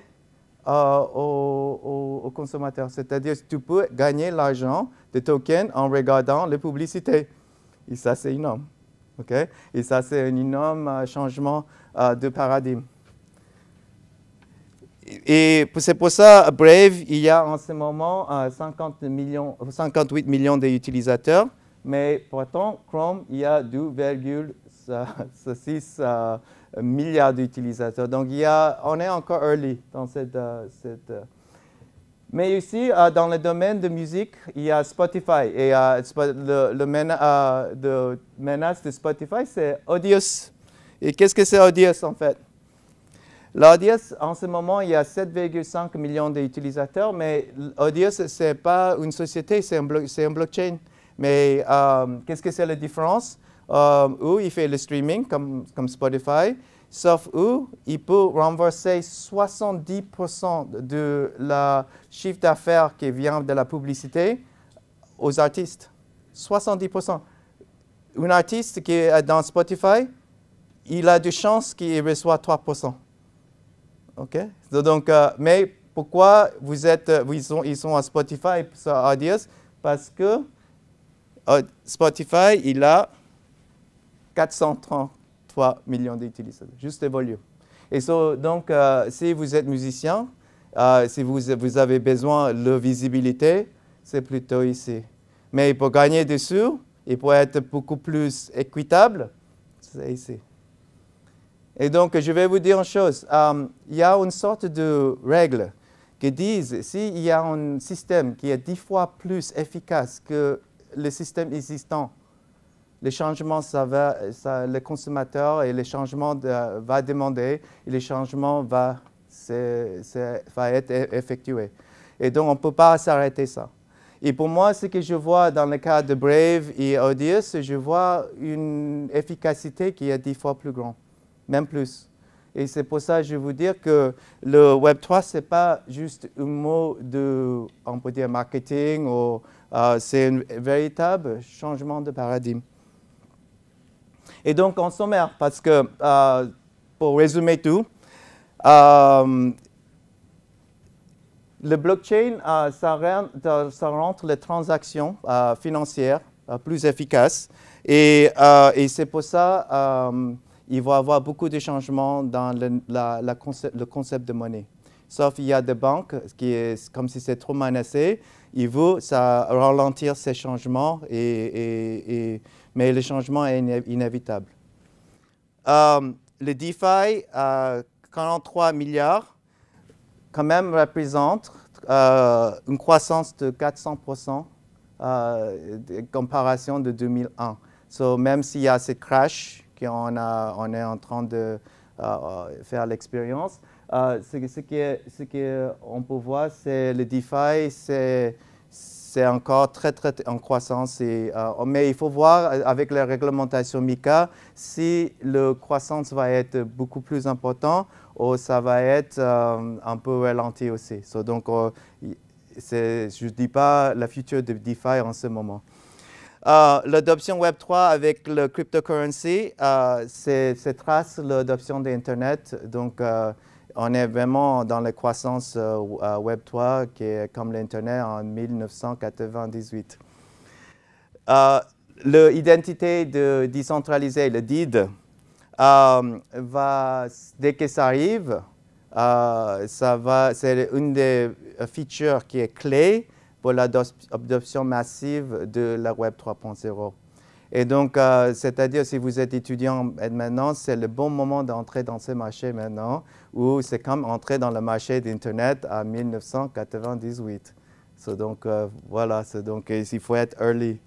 euh, aux, consommateurs. C'est-à-dire tu peux gagner l'argent des tokens en regardant les publicités. Et ça, c'est énorme. ok Et ça, c'est un énorme euh, changement euh, de paradigme. Et c'est pour ça, Brave, il y a en ce moment 50 millions, 58 millions d'utilisateurs, mais pourtant, Chrome, il y a 2,6 milliards d'utilisateurs. Donc, il y a, on est encore early dans cette... Euh, cette euh, mais ici, euh, dans le domaine de musique, il y a Spotify. Et le, de menace de Spotify, c'est Audius. Et qu'est-ce que c'est Audius, en fait L'Audius, en ce moment, il y a 7,5 millions d'utilisateurs, mais Audius, ce n'est pas une société, c'est un, un, blockchain. Mais qu'est-ce que c'est la différence Um, où il fait le streaming comme, comme Spotify, sauf où il peut renverser 70% de la chiffre d'affaires qui vient de la publicité aux artistes. 70%. Un artiste qui est dans Spotify, il a de chance qu'il reçoit 3%. OK? Donc, euh, mais pourquoi vous êtes, euh, ils, sont, ils sont à Spotify, sur Parce que euh, Spotify, il a 433 millions d'utilisateurs, juste évolue. Et donc, euh, si vous êtes musicien, euh, si vous, avez besoin de visibilité, c'est plutôt ici. Mais pour gagner dessus, et pour être beaucoup plus équitable, c'est ici. Et donc, je vais vous dire une chose. Euh, il y a une sorte de règle qui dit s'il y a un système qui est dix fois plus efficace que le système existant, les changements, ça va, les consommateurs et les changements de, va demander et les changements va, va être e, effectué. Et donc, on ne peut pas s'arrêter ça. Et pour moi, ce que je vois dans le cas de Brave et Audius, je vois une efficacité qui est dix fois plus grande, même plus. Et c'est pour ça que je vous dire que le Web3, ce n'est pas juste un mot de, marketing, euh, c'est un véritable changement de paradigme. Et donc, en sommaire, parce que euh, pour résumer tout, euh, le blockchain, euh, ça, rend, les transactions financières plus efficaces. Et, c'est pour ça qu'il va y avoir beaucoup de changements dans le, la, concept, le concept de monnaie sauf il y a des banques qui, est, comme si c'est trop menacé, ils vont ça, ralentir ces changements et, mais le changement est inévitable. Euh, le DeFi, à euh, 43 milliards, quand même représente euh, une croissance de 400% euh, en comparaison de 2001. So, même s'il y a ce crash qu'on on est en train de faire l'expérience, ce, ce qu'on ce que peut voir, c'est le DeFi, c'est c'est encore très, très en croissance. Et, euh, mais il faut voir euh, avec la réglementation MICA si le croissance va être beaucoup plus important ou ça va être euh, un peu ralenti aussi. donc, je ne dis pas la future de DeFi en ce moment. L'adoption Web3 avec le cryptocurrency, c'est trace l'adoption d'Internet. Donc, on est vraiment dans la croissance euh, euh, Web3 qui est comme l'Internet en 1998. Euh, L'identité décentralisée, le DID, va, dès que ça arrive, c'est une des features qui est clé pour l'adoption massive de la Web 3.0. Et donc, euh, c'est-à-dire, si vous êtes étudiant ben, maintenant, c'est le bon moment d'entrer dans ce marché maintenant, ou c'est comme entrer dans le marché d'Internet à 1998. donc, euh, voilà, donc, euh, il faut être early.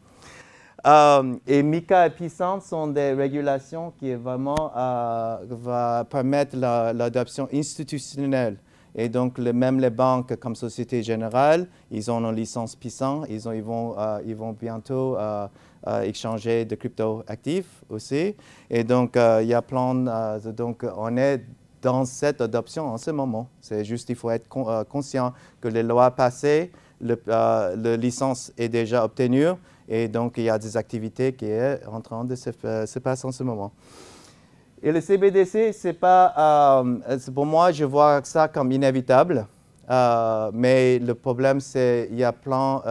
et MICA et PISAN sont des régulations qui vraiment va permettre l'adoption institutionnelle. Et donc, même les banques comme Société Générale, ils ont une licence PISAN, ils, ont, ils vont bientôt euh, échanger de crypto actifs aussi. Et donc, euh, il y a plein euh, de, donc, on est dans cette adoption en ce moment. C'est juste il faut être conscient que les lois passées, le, le la licence est déjà obtenue et donc il y a des activités qui sont en train de se, se passer en ce moment. Et le CBDC, c'est pas, pour moi, je vois ça comme inévitable. mais le problème, c'est il y a plein,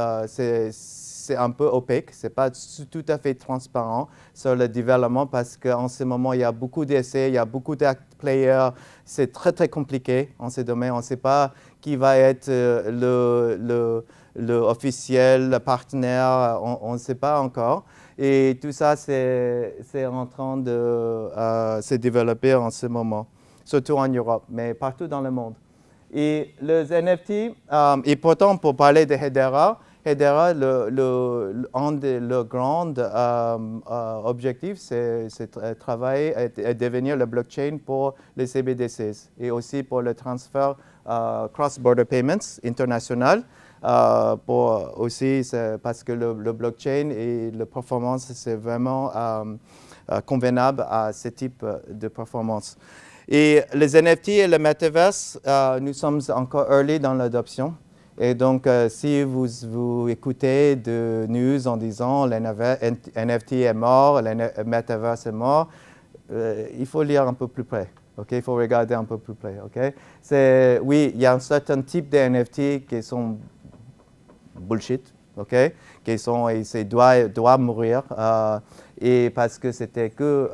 c'est un peu opaque, c'est pas tout à fait transparent sur le développement parce qu'en ce moment, il y a beaucoup d'essais, il y a beaucoup d'acteurs, players, c'est très très compliqué en ce domaine. on ne sait pas qui va être euh, le, le, le officiel, le partenaire, on ne sait pas encore. Et tout ça, c'est en train de euh, se développer en ce moment, surtout en Europe, mais partout dans le monde. Et les NFT, euh, et pourtant, pour parler de Hedera, et le, le, un de grands euh, euh, objectifs, c'est travailler et, devenir la blockchain pour les CBDCs et aussi pour le transfert euh, cross-border payments international. pour aussi parce que le, le, blockchain et la performance, c'est vraiment convenable à ce type de performance. Et les NFT et le metaverse, nous sommes encore early dans l'adoption. Et donc, euh, si vous, vous écoutez de news en disant l'NFT est mort, le metaverse est mort, euh, il faut lire un peu plus près. Il faut regarder un peu plus près. Oui, il y a un certain type de NFT qui sont bullshit, qui sont, et doivent, mourir, euh, et parce que c'était que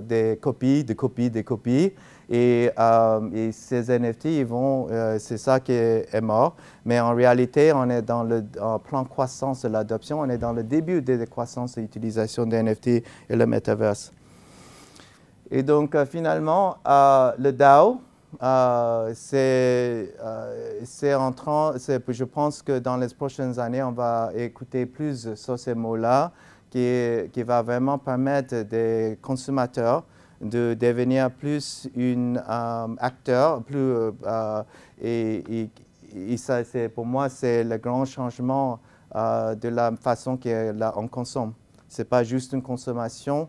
des copies, des copies, des copies. Euh, et, ces NFT, ils vont, euh, c'est ça qui est, mort. Mais en réalité, on est dans le plan croissance de l'adoption. On est dans le début des croissance et l'utilisation des NFT et le metaverse. Et donc, euh, finalement, le DAO, c'est, je pense que dans les prochaines années, on va écouter plus sur ces mots-là qui, qui va vraiment permettre des consommateurs de devenir plus un euh, acteur, plus, euh, et, pour moi, c'est le grand changement euh, de la façon qu'on consomme. Ce n'est pas juste une consommation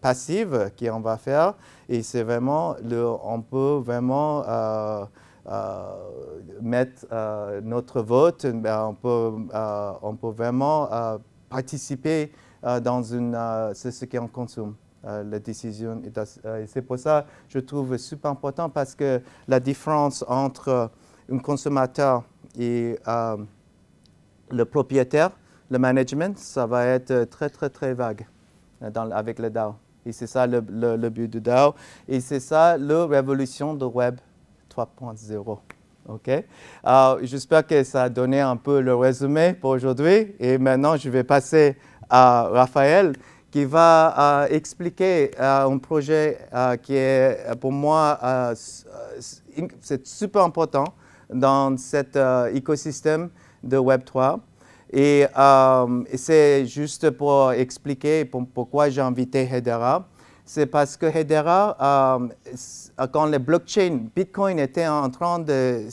passive qu'on va faire et c'est vraiment, on peut vraiment mettre notre vote, ben, on peut, on peut vraiment participer dans une, ce qu'on consomme. Euh, la décision. Euh, et c'est pour ça que je trouve super important parce que la différence entre un consommateur et euh, le propriétaire, le management, ça va être très, très, très vague dans, avec le DAO. Et c'est ça le, but du DAO. Et c'est ça la révolution du Web 3.0. OK? J'espère que ça a donné un peu le résumé pour aujourd'hui. Et maintenant, je vais passer à Raphaël qui va euh, expliquer euh, un projet euh, qui est pour moi c'est super important dans cet écosystème de Web3. Et, c'est juste pour expliquer pourquoi j'ai invité Hedera. C'est parce que Hedera, quand les blockchain, Bitcoin était en train de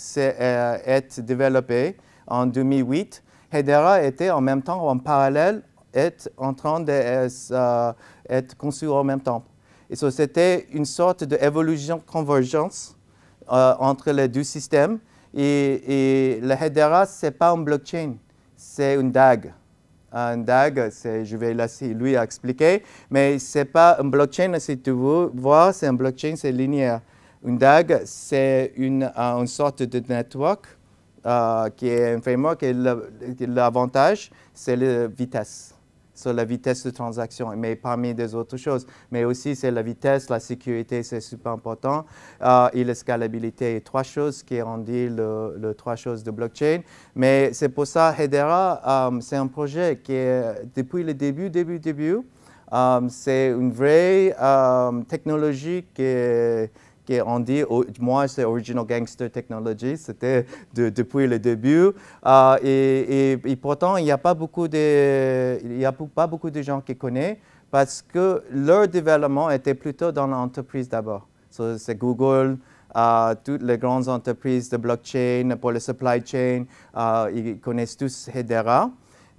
développé en 2008, Hedera était en même temps en parallèle est en train d'être euh, euh, conçu en même temps. Et c'était une sorte d'évolution convergence euh, entre les deux systèmes. Et, le Hedera, ce n'est pas un blockchain, c'est une DAG. Un DAG, je vais laisser lui expliquer, mais ce n'est pas un blockchain, si tu veux voir, c'est un blockchain, c'est linéaire. Une DAG, c'est une, sorte de network qui est un framework et l'avantage, c'est la vitesse sur la vitesse de transaction, mais parmi des autres choses. Mais aussi, c'est la vitesse, la sécurité, c'est super important, euh, et l'escalabilité, trois choses qui rendent le, trois choses de blockchain. Mais c'est pour ça, Hedera, euh, c'est un projet qui depuis le début, début, début, euh, c'est une vraie euh, technologie qui ont dit, moi c'est Original Gangster Technology, c'était depuis le début. Euh, et, pourtant, il n'y a, pas beaucoup de, a pas beaucoup de gens qui connaissent parce que leur développement était plutôt dans l'entreprise d'abord. c'est Google, euh, toutes les grandes entreprises de blockchain, pour les supply chain, euh, ils connaissent tous Hedera.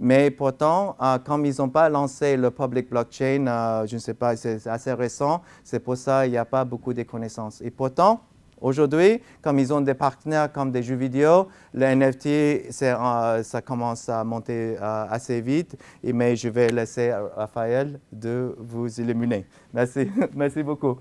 Mais pourtant, quand euh, comme ils n'ont pas lancé le public blockchain, euh, je ne sais pas, c'est assez récent, c'est pour ça qu'il n'y a pas beaucoup de connaissances. Et pourtant, aujourd'hui, comme ils ont des partenaires comme des jeux vidéo, le NFT, euh, ça commence à monter assez vite. mais je vais laisser Raphaël de vous illuminer. Merci, merci beaucoup.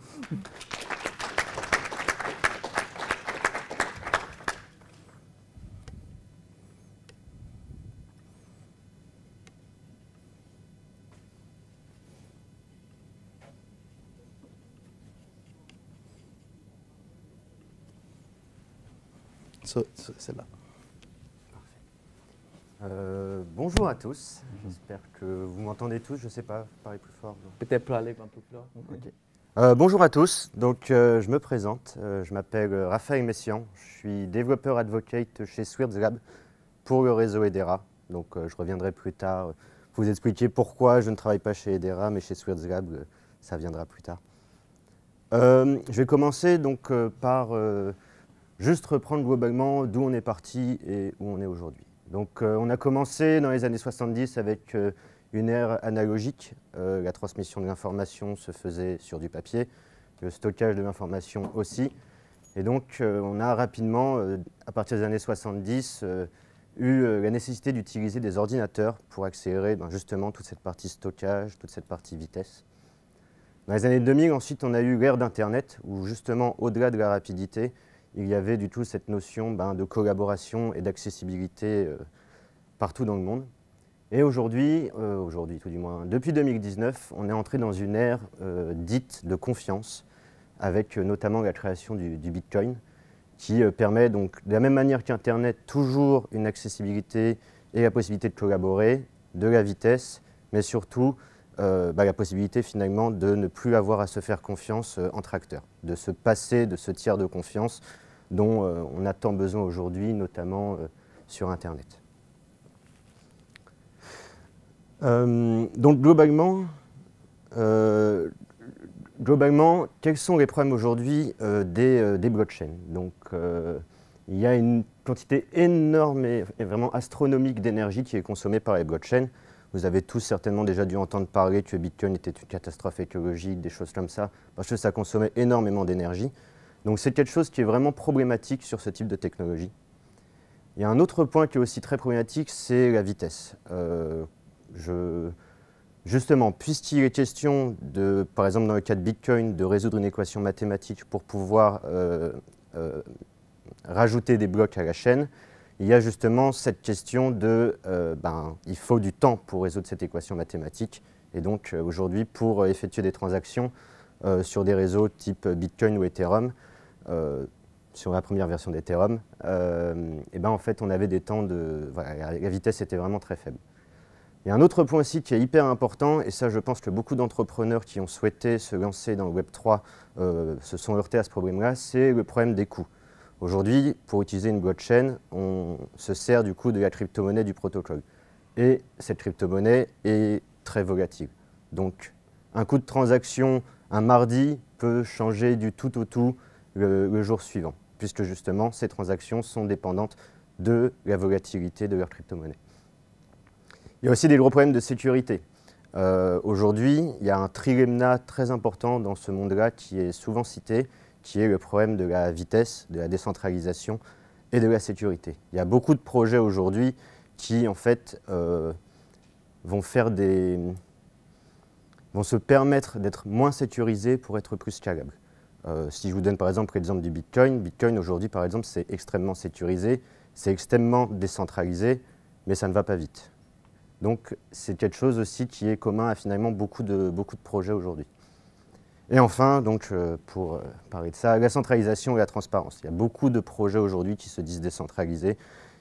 là euh, bonjour à tous. J'espère que vous m'entendez tous. Je ne sais pas, parlez plus fort. Peut-être parler un peu plus fort. Euh, bonjour à tous. Donc, euh, je me présente. je m'appelle Raphaël Messian. Je suis développeur advocate chez Swift Lab pour le réseau EDERA. Donc, je reviendrai plus tard pour vous expliquer pourquoi je ne travaille pas chez EDERA, mais chez Swift Lab. ça viendra plus tard. je vais commencer donc par juste reprendre globalement d'où on est parti et où on est aujourd'hui. Donc euh, on a commencé dans les années 70 avec euh, une ère analogique. Euh, la transmission de l'information se faisait sur du papier, le stockage de l'information aussi. Et donc on a rapidement, à partir des années 70, eu la nécessité d'utiliser des ordinateurs pour accélérer ben, justement toute cette partie stockage, toute cette partie vitesse. Dans les années 2000, ensuite, on a eu l'ère d'Internet, où justement, au-delà de la rapidité, il y avait du tout cette notion ben, de collaboration et d'accessibilité euh, partout dans le monde. Et aujourd'hui, euh, aujourd'hui tout du moins, depuis 2019, on est entré dans une ère euh, dite de confiance, avec notamment la création du, Bitcoin, qui permet donc, de la même manière qu'Internet, toujours une accessibilité et la possibilité de collaborer, de la vitesse, mais surtout ben, la possibilité finalement de ne plus avoir à se faire confiance entre acteurs, de se passer de ce tiers de confiance dont euh, on a tant besoin aujourd'hui, notamment euh, sur Internet. Euh, donc globalement, globalement, quels sont les problèmes aujourd'hui des, blockchains Donc, il y a une quantité énorme et vraiment astronomique d'énergie qui est consommée par les blockchains. Vous avez tous certainement déjà dû entendre parler que Bitcoin était une catastrophe écologique, des choses comme ça, parce que ça consommait énormément d'énergie. Donc c'est quelque chose qui est vraiment problématique sur ce type de technologie. Il y a un autre point qui est aussi très problématique, c'est la vitesse. Euh, justement, puisqu'il est question, de, par exemple dans le cas de Bitcoin, de résoudre une équation mathématique pour pouvoir euh, euh, rajouter des blocs à la chaîne, il y a justement cette question de ben, il faut du temps pour résoudre cette équation mathématique. Et donc aujourd'hui, pour effectuer des transactions, euh, sur des réseaux type Bitcoin ou Ethereum, euh, sur la première version d'Ethereum, et euh, eh ben, en fait on avait des temps de... la vitesse était vraiment très faible. Il y a un autre point aussi qui est hyper important, et ça je pense que beaucoup d'entrepreneurs qui ont souhaité se lancer dans le Web3 se sont heurtés à ce problème-là, c'est le problème des coûts. Aujourd'hui, pour utiliser une blockchain, on se sert du coût de la crypto-monnaie du protocole. Et cette crypto-monnaie est très volatile. Donc un coût de transaction un mardi peut changer du tout au tout euh, le, jour suivant, puisque justement ces transactions sont dépendantes de la volatilité de leur crypto-monnaie. Il y a aussi des gros problèmes de sécurité. Euh, aujourd'hui, il y a un trilemma très important dans ce monde-là qui est souvent cité, qui est le problème de la vitesse, de la décentralisation et de la sécurité. Il y a beaucoup de projets aujourd'hui qui, en fait, euh, vont faire des, vont se permettre d'être moins sécurisés pour être plus scalables. Euh, si je vous donne par exemple l'exemple du Bitcoin, Bitcoin aujourd'hui par exemple c'est extrêmement sécurisé, c'est extrêmement décentralisé, mais ça ne va pas vite. Donc c'est quelque chose aussi qui est commun à finalement beaucoup de, beaucoup de projets aujourd'hui. Et enfin, donc, euh, pour euh, parler de ça, la centralisation et la transparence. Il y a beaucoup de projets aujourd'hui qui se disent décentralisés,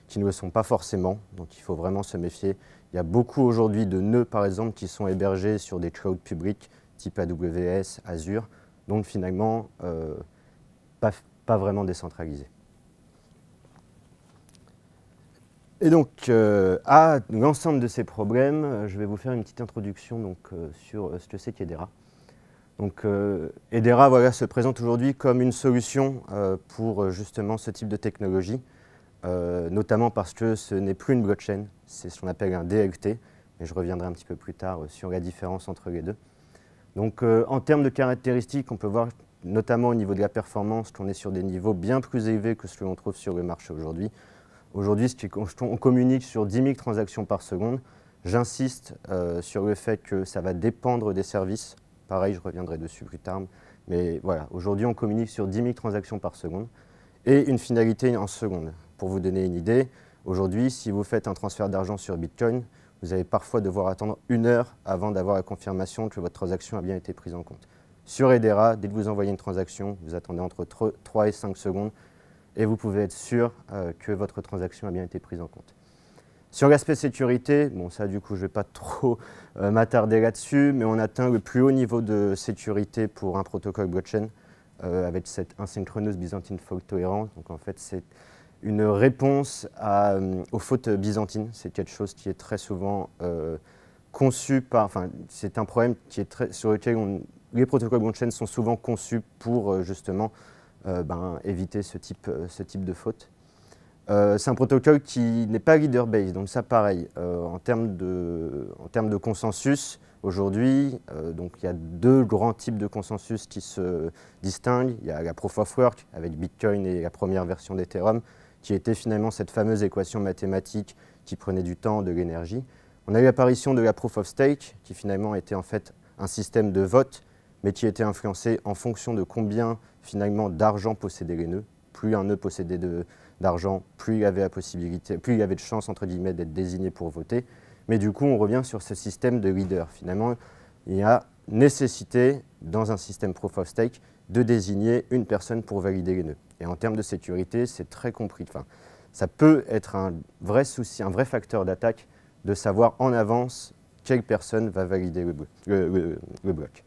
qui ne le sont pas forcément, donc il faut vraiment se méfier il y a beaucoup aujourd'hui de nœuds, par exemple, qui sont hébergés sur des clouds publics type AWS, Azure, donc finalement euh, pas, vraiment décentralisés. Et donc, euh, à l'ensemble de ces problèmes, euh, je vais vous faire une petite introduction donc, sur ce que c'est qu'EDERA. Donc, EDERA se présente aujourd'hui comme une solution pour justement ce type de technologie euh, notamment parce que ce n'est plus une blockchain, c'est ce qu'on appelle un DLT, mais je reviendrai un petit peu plus tard euh, sur la différence entre les deux. Donc euh, en termes de caractéristiques, on peut voir notamment au niveau de la performance qu'on est sur des niveaux bien plus élevés que ce que l'on trouve sur le marché aujourd'hui. Aujourd'hui, on communique sur 10 000 transactions par seconde. J'insiste sur le fait que ça va dépendre des services. Pareil, je reviendrai dessus plus tard. Mais voilà, aujourd'hui, on communique sur 10 000 transactions par seconde et une finalité en seconde. Pour vous donner une idée, aujourd'hui, si vous faites un transfert d'argent sur Bitcoin, vous allez parfois devoir attendre une heure avant d'avoir la confirmation que votre transaction a bien été prise en compte. Sur Edera, dès que vous envoyez une transaction, vous attendez entre 3 et 5 secondes et vous pouvez être sûr euh, que votre transaction a bien été prise en compte. Sur l'aspect sécurité, bon ça du coup je ne vais pas trop euh, m'attarder là-dessus, mais on atteint le plus haut niveau de sécurité pour un protocole blockchain euh, avec cette asynchronous Byzantine Fault Tolerance. Donc en fait c'est une réponse euh, aux fautes byzantines. C'est quelque chose qui est très souvent euh, conçu par. Enfin, c'est un problème sur lequel les protocoles blockchain sont souvent conçus pour euh, justement ben, éviter ce type, de fautes. c'est un protocole qui n'est pas leader-based, donc ça pareil, en termes de, consensus, aujourd'hui. donc il y a deux grands types de consensus qui se distinguent. Il y a la Proof of Work avec Bitcoin et la première version d'Ethereum qui était finalement cette fameuse équation mathématique qui prenait du temps, de l'énergie. On a eu l'apparition de la proof of stake, qui finalement était en fait un système de vote, mais qui était influencé en fonction de combien finalement d'argent possédait les nœuds. Plus un nœud possédait d'argent, plus il avait la possibilité, plus il avait de chance entre guillemets d'être désigné pour voter. Mais du coup, on revient sur ce système de leader. Finalement, il y a nécessité dans un système proof of stake de désigner une personne pour valider les nœuds. Et en termes de sécurité, c'est très compris. Enfin, ça peut être un vrai souci, un vrai facteur d'attaque de savoir en avance quelle personne va valider le, euh, bloc.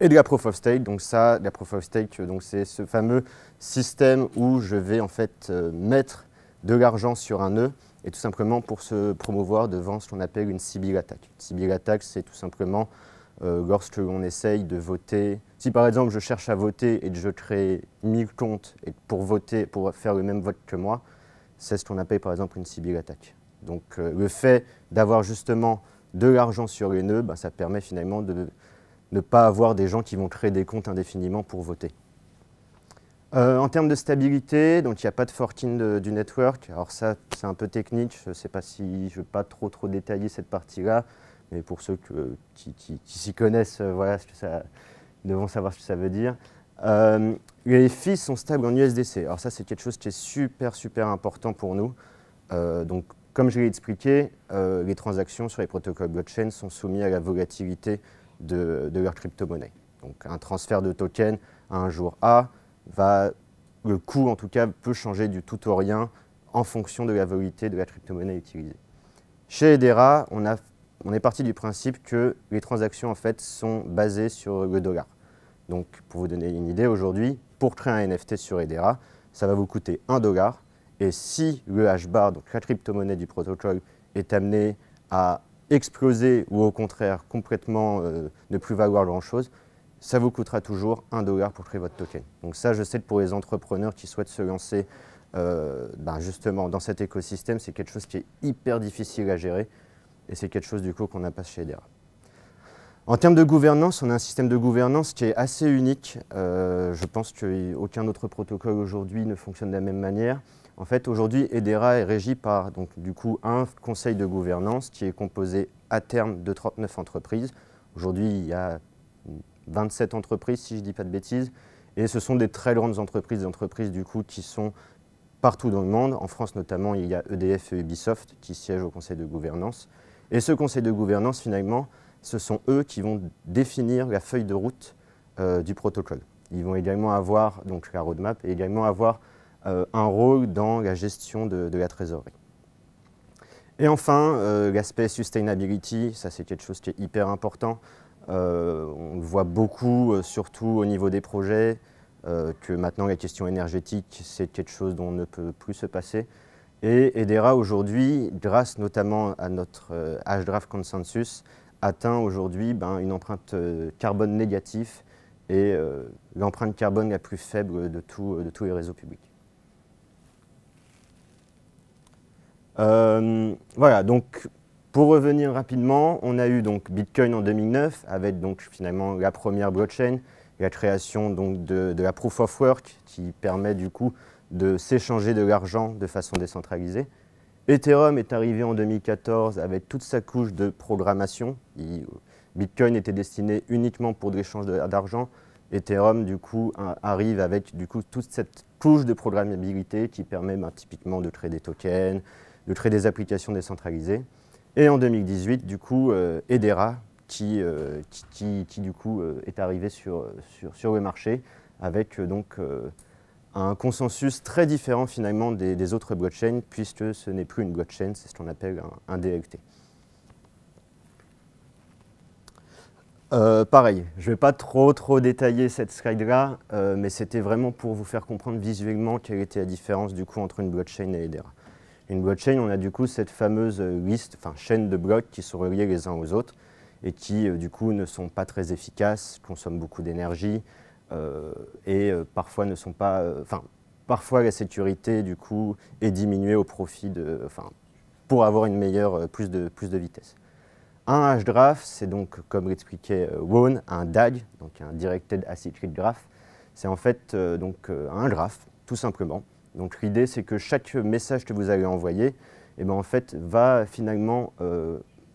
Et de la proof of stake, donc ça, la proof of stake, euh, c'est ce fameux système où je vais en fait euh, mettre de l'argent sur un nœud et tout simplement pour se promouvoir devant ce qu'on appelle une Sibyl attack. Sibyl attack, c'est tout simplement euh, lorsqu'on essaye de voter, si par exemple je cherche à voter et que je crée 1000 comptes et pour voter, pour faire le même vote que moi, c'est ce qu'on appelle par exemple une cyberattaque. attaque. Donc euh, le fait d'avoir justement de l'argent sur les nœuds, bah, ça permet finalement de ne pas avoir des gens qui vont créer des comptes indéfiniment pour voter. Euh, en termes de stabilité, donc il n'y a pas de fortune du network. Alors ça, c'est un peu technique, je ne sais pas si je ne vais pas trop, trop détailler cette partie-là mais pour ceux qui, s'y connaissent, euh, voilà ce que ça, ils devront savoir ce que ça veut dire. Euh, les fees sont stables en USDC. Alors ça, c'est quelque chose qui est super, super important pour nous. Euh, donc, comme je l'ai expliqué, les transactions sur les protocoles blockchain sont soumises à la volatilité de, leur crypto-monnaie. Donc, un transfert de token à un jour A va, le coût en tout cas, peut changer du tout au rien en fonction de la volatilité de la crypto-monnaie utilisée. Chez Edera, on a on est parti du principe que les transactions en fait sont basées sur le dollar. Donc pour vous donner une idée, aujourd'hui, pour créer un NFT sur Edera, ça va vous coûter 1 dollar. Et si le hash donc la crypto-monnaie du protocole, est amené à exploser ou au contraire complètement euh, ne plus valoir grand-chose, ça vous coûtera toujours 1 dollar pour créer votre token. Donc ça, je sais que pour les entrepreneurs qui souhaitent se lancer euh, bah, justement dans cet écosystème, c'est quelque chose qui est hyper difficile à gérer. Et c'est quelque chose du coup qu'on n'a pas chez EDERA. En termes de gouvernance, on a un système de gouvernance qui est assez unique. Euh, je pense qu'aucun autre protocole aujourd'hui ne fonctionne de la même manière. En fait, aujourd'hui, EDERA est régi par donc, du coup, un conseil de gouvernance qui est composé à terme de 39 entreprises. Aujourd'hui, il y a 27 entreprises, si je ne dis pas de bêtises. Et ce sont des très grandes entreprises, des entreprises du coup, qui sont partout dans le monde. En France notamment, il y a EDF et Ubisoft qui siègent au conseil de gouvernance. Et ce conseil de gouvernance, finalement, ce sont eux qui vont définir la feuille de route euh, du protocole. Ils vont également avoir donc, la roadmap et également avoir euh, un rôle dans la gestion de, la trésorerie. Et enfin, euh, l'aspect sustainability, ça c'est quelque chose qui est hyper important. on le voit beaucoup, surtout au niveau des projets, que maintenant la question énergétique, c'est quelque chose dont on ne peut plus se passer. Et EDERA aujourd'hui, grâce notamment à notre HDRAF euh, consensus, atteint aujourd'hui ben, une empreinte euh, carbone négative et euh, l'empreinte carbone la plus faible de, tous les réseaux publics. voilà, donc pour revenir rapidement, on a eu donc Bitcoin en 2009 avec donc finalement la première blockchain, la création donc de la proof of work qui permet du coup de s'échanger de l'argent de façon décentralisée. Ethereum est arrivé en 2014 avec toute sa couche de programmation. Bitcoin était destiné uniquement pour de l'échange d'argent. Ethereum, du coup, arrive avec du coup, toute cette couche de programmabilité qui permet ben, typiquement de créer des tokens, de créer des applications décentralisées. Et en 2018, du coup, euh, Edera, euh, qui, qui, qui, du coup, euh, est arrivé sur, sur, sur le marché avec donc un consensus très différent finalement des, autres blockchains, puisque ce n'est plus une blockchain, c'est ce qu'on appelle un, DLT. Euh, pareil, je ne vais pas trop trop détailler cette slide-là, euh, mais c'était vraiment pour vous faire comprendre visuellement quelle était la différence du coup entre une blockchain et les Une blockchain, on a du coup cette fameuse euh, liste, enfin chaîne de blocs qui sont reliés les uns aux autres et qui du coup ne sont pas très efficaces, consomment beaucoup d'énergie, euh, et euh, parfois ne sont pas. Euh, enfin, parfois la sécurité du coup est diminuée au profit de. Enfin, pour avoir une meilleure, plus de, plus de vitesse. Un H-graph, c'est donc, comme l'expliquait wone un DAG, donc un Directed Acyclic Graph. C'est en fait donc un graphe, tout simplement. Donc l'idée, c'est que chaque message que vous allez envoyer, et eh ben, en fait, va finalement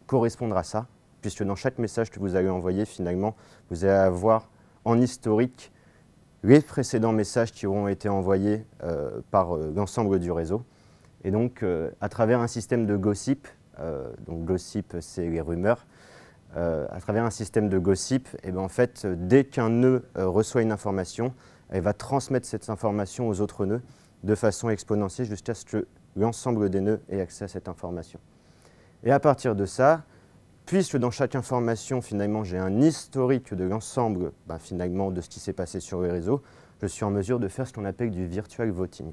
correspondre à ça, puisque dans chaque message que vous allez envoyer, finalement, vous allez avoir en historique les précédents messages qui auront été envoyés euh, par euh, l'ensemble du réseau. Et donc, euh, à travers un système de gossip, donc gossip, c'est les rumeurs, à travers un système de gossip, et eh bien en fait, dès qu'un nœud reçoit une information, elle va transmettre cette information aux autres nœuds de façon exponentielle jusqu'à ce que l'ensemble des nœuds ait accès à cette information. Et à partir de ça, puisque dans chaque information, finalement, j'ai un historique de l'ensemble, bah, finalement, de ce qui s'est passé sur le réseau, je suis en mesure de faire ce qu'on appelle du virtual voting.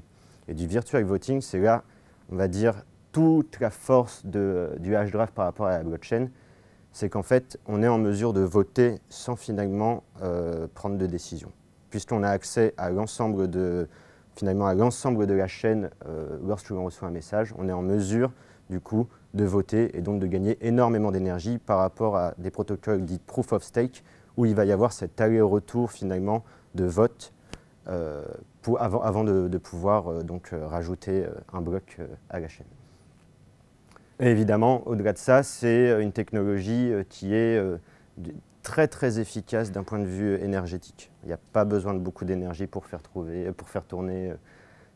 Et du virtual voting, c'est là, on va dire, toute la force de, du HDRAF par rapport à la blockchain, c'est qu'en fait, on est en mesure de voter sans finalement euh, prendre de décision. Puisqu'on a accès à l'ensemble de, finalement, à l'ensemble de la chaîne euh, lorsque l'on reçoit un message, on est en mesure, du coup, de voter et donc de gagner énormément d'énergie par rapport à des protocoles dits proof of stake où il va y avoir cet aller-retour finalement de vote euh, avant, de, pouvoir euh, donc euh, rajouter un bloc à la chaîne. évidemment, au-delà de ça, c'est une technologie qui est très très efficace d'un point de vue énergétique. Il n'y a pas besoin de beaucoup d'énergie pour, faire trouver, pour faire tourner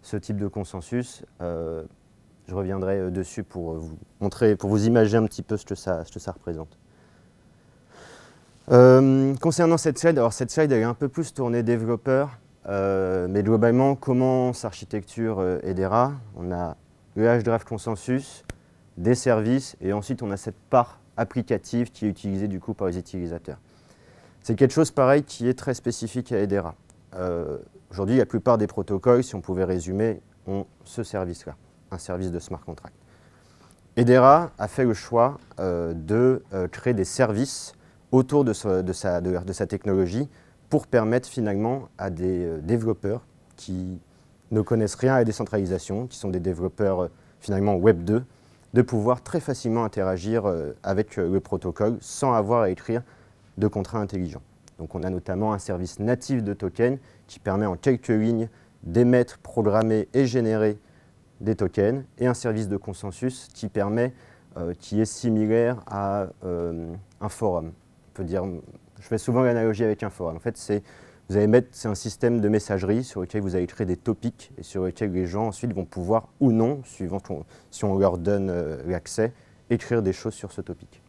ce type de consensus je reviendrai euh, dessus pour euh, vous montrer, pour vous imaginer un petit peu ce que ça, représente. Euh, concernant cette slide, alors cette slide elle est un peu plus tournée développeur, mais globalement comment s'architecture EDERA, on a le Draft Consensus, des services, et ensuite on a cette part applicative qui est utilisée du coup par les utilisateurs. C'est quelque chose pareil qui est très spécifique à EDERA. Aujourd'hui, la plupart des protocoles, si on pouvait résumer, ont ce service-là un service de smart contract. Edera a fait le choix euh, de euh, créer des services autour de, sa, technologie pour permettre finalement à des euh, développeurs qui ne connaissent rien à la décentralisation, qui sont des développeurs finalement Web 2, de pouvoir très facilement interagir avec le protocole sans avoir à écrire de contrats intelligents. Donc on a notamment un service natif de token qui permet en quelques lignes d'émettre, programmer et générer des tokens et un service de consensus qui permet, euh, qui est similaire à euh, un forum. peut dire, je fais souvent l'analogie avec un forum. En fait, c'est vous allez mettre, c'est un système de messagerie sur lequel vous allez créer des topics et sur lequel les gens ensuite vont pouvoir ou non, suivant si on leur donne euh, l'accès, écrire des choses sur ce topic.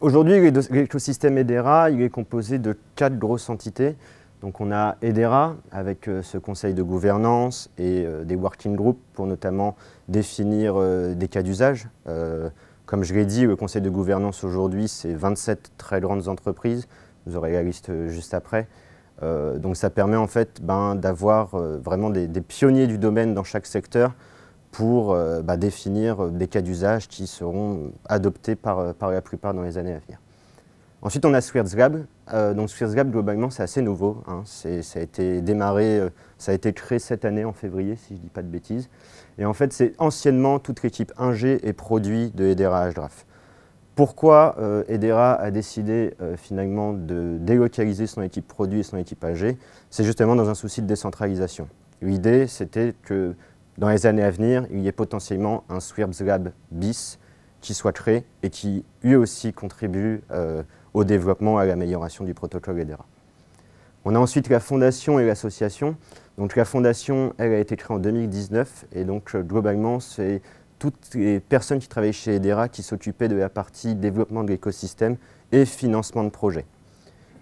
Aujourd'hui, l'écosystème EDERA il est composé de quatre grosses entités. Donc on a EDERA avec euh, ce conseil de gouvernance et euh, des working groups pour notamment définir euh, des cas d'usage. comme je l'ai dit, le conseil de gouvernance aujourd'hui, c'est 27 très grandes entreprises. Vous aurez la liste juste après. donc ça permet en fait ben, d'avoir vraiment des, pionniers du domaine dans chaque secteur pour ben, définir des cas d'usage qui seront adoptés par la plupart dans les années à venir. Ensuite, on a SwirzGab. Euh, donc SwirzGab, globalement, c'est assez nouveau. Hein. Ça a été démarré, euh, ça a été créé cette année, en février, si je ne dis pas de bêtises. Et en fait, c'est anciennement toute l'équipe 1G et produit de Edera HDRAF. Pourquoi euh, Edera a décidé euh, finalement de délocaliser son équipe produit et son équipe 1G C'est justement dans un souci de décentralisation. L'idée, c'était que dans les années à venir, il y ait potentiellement un SwirzGab bis qui soit créé et qui lui aussi contribue au développement, à l'amélioration du protocole EDERA. On a ensuite la fondation et l'association. Donc la fondation, elle a été créée en 2019 et donc euh, globalement, c'est toutes les personnes qui travaillaient chez EDERA qui s'occupaient de la partie développement de l'écosystème et financement de projets.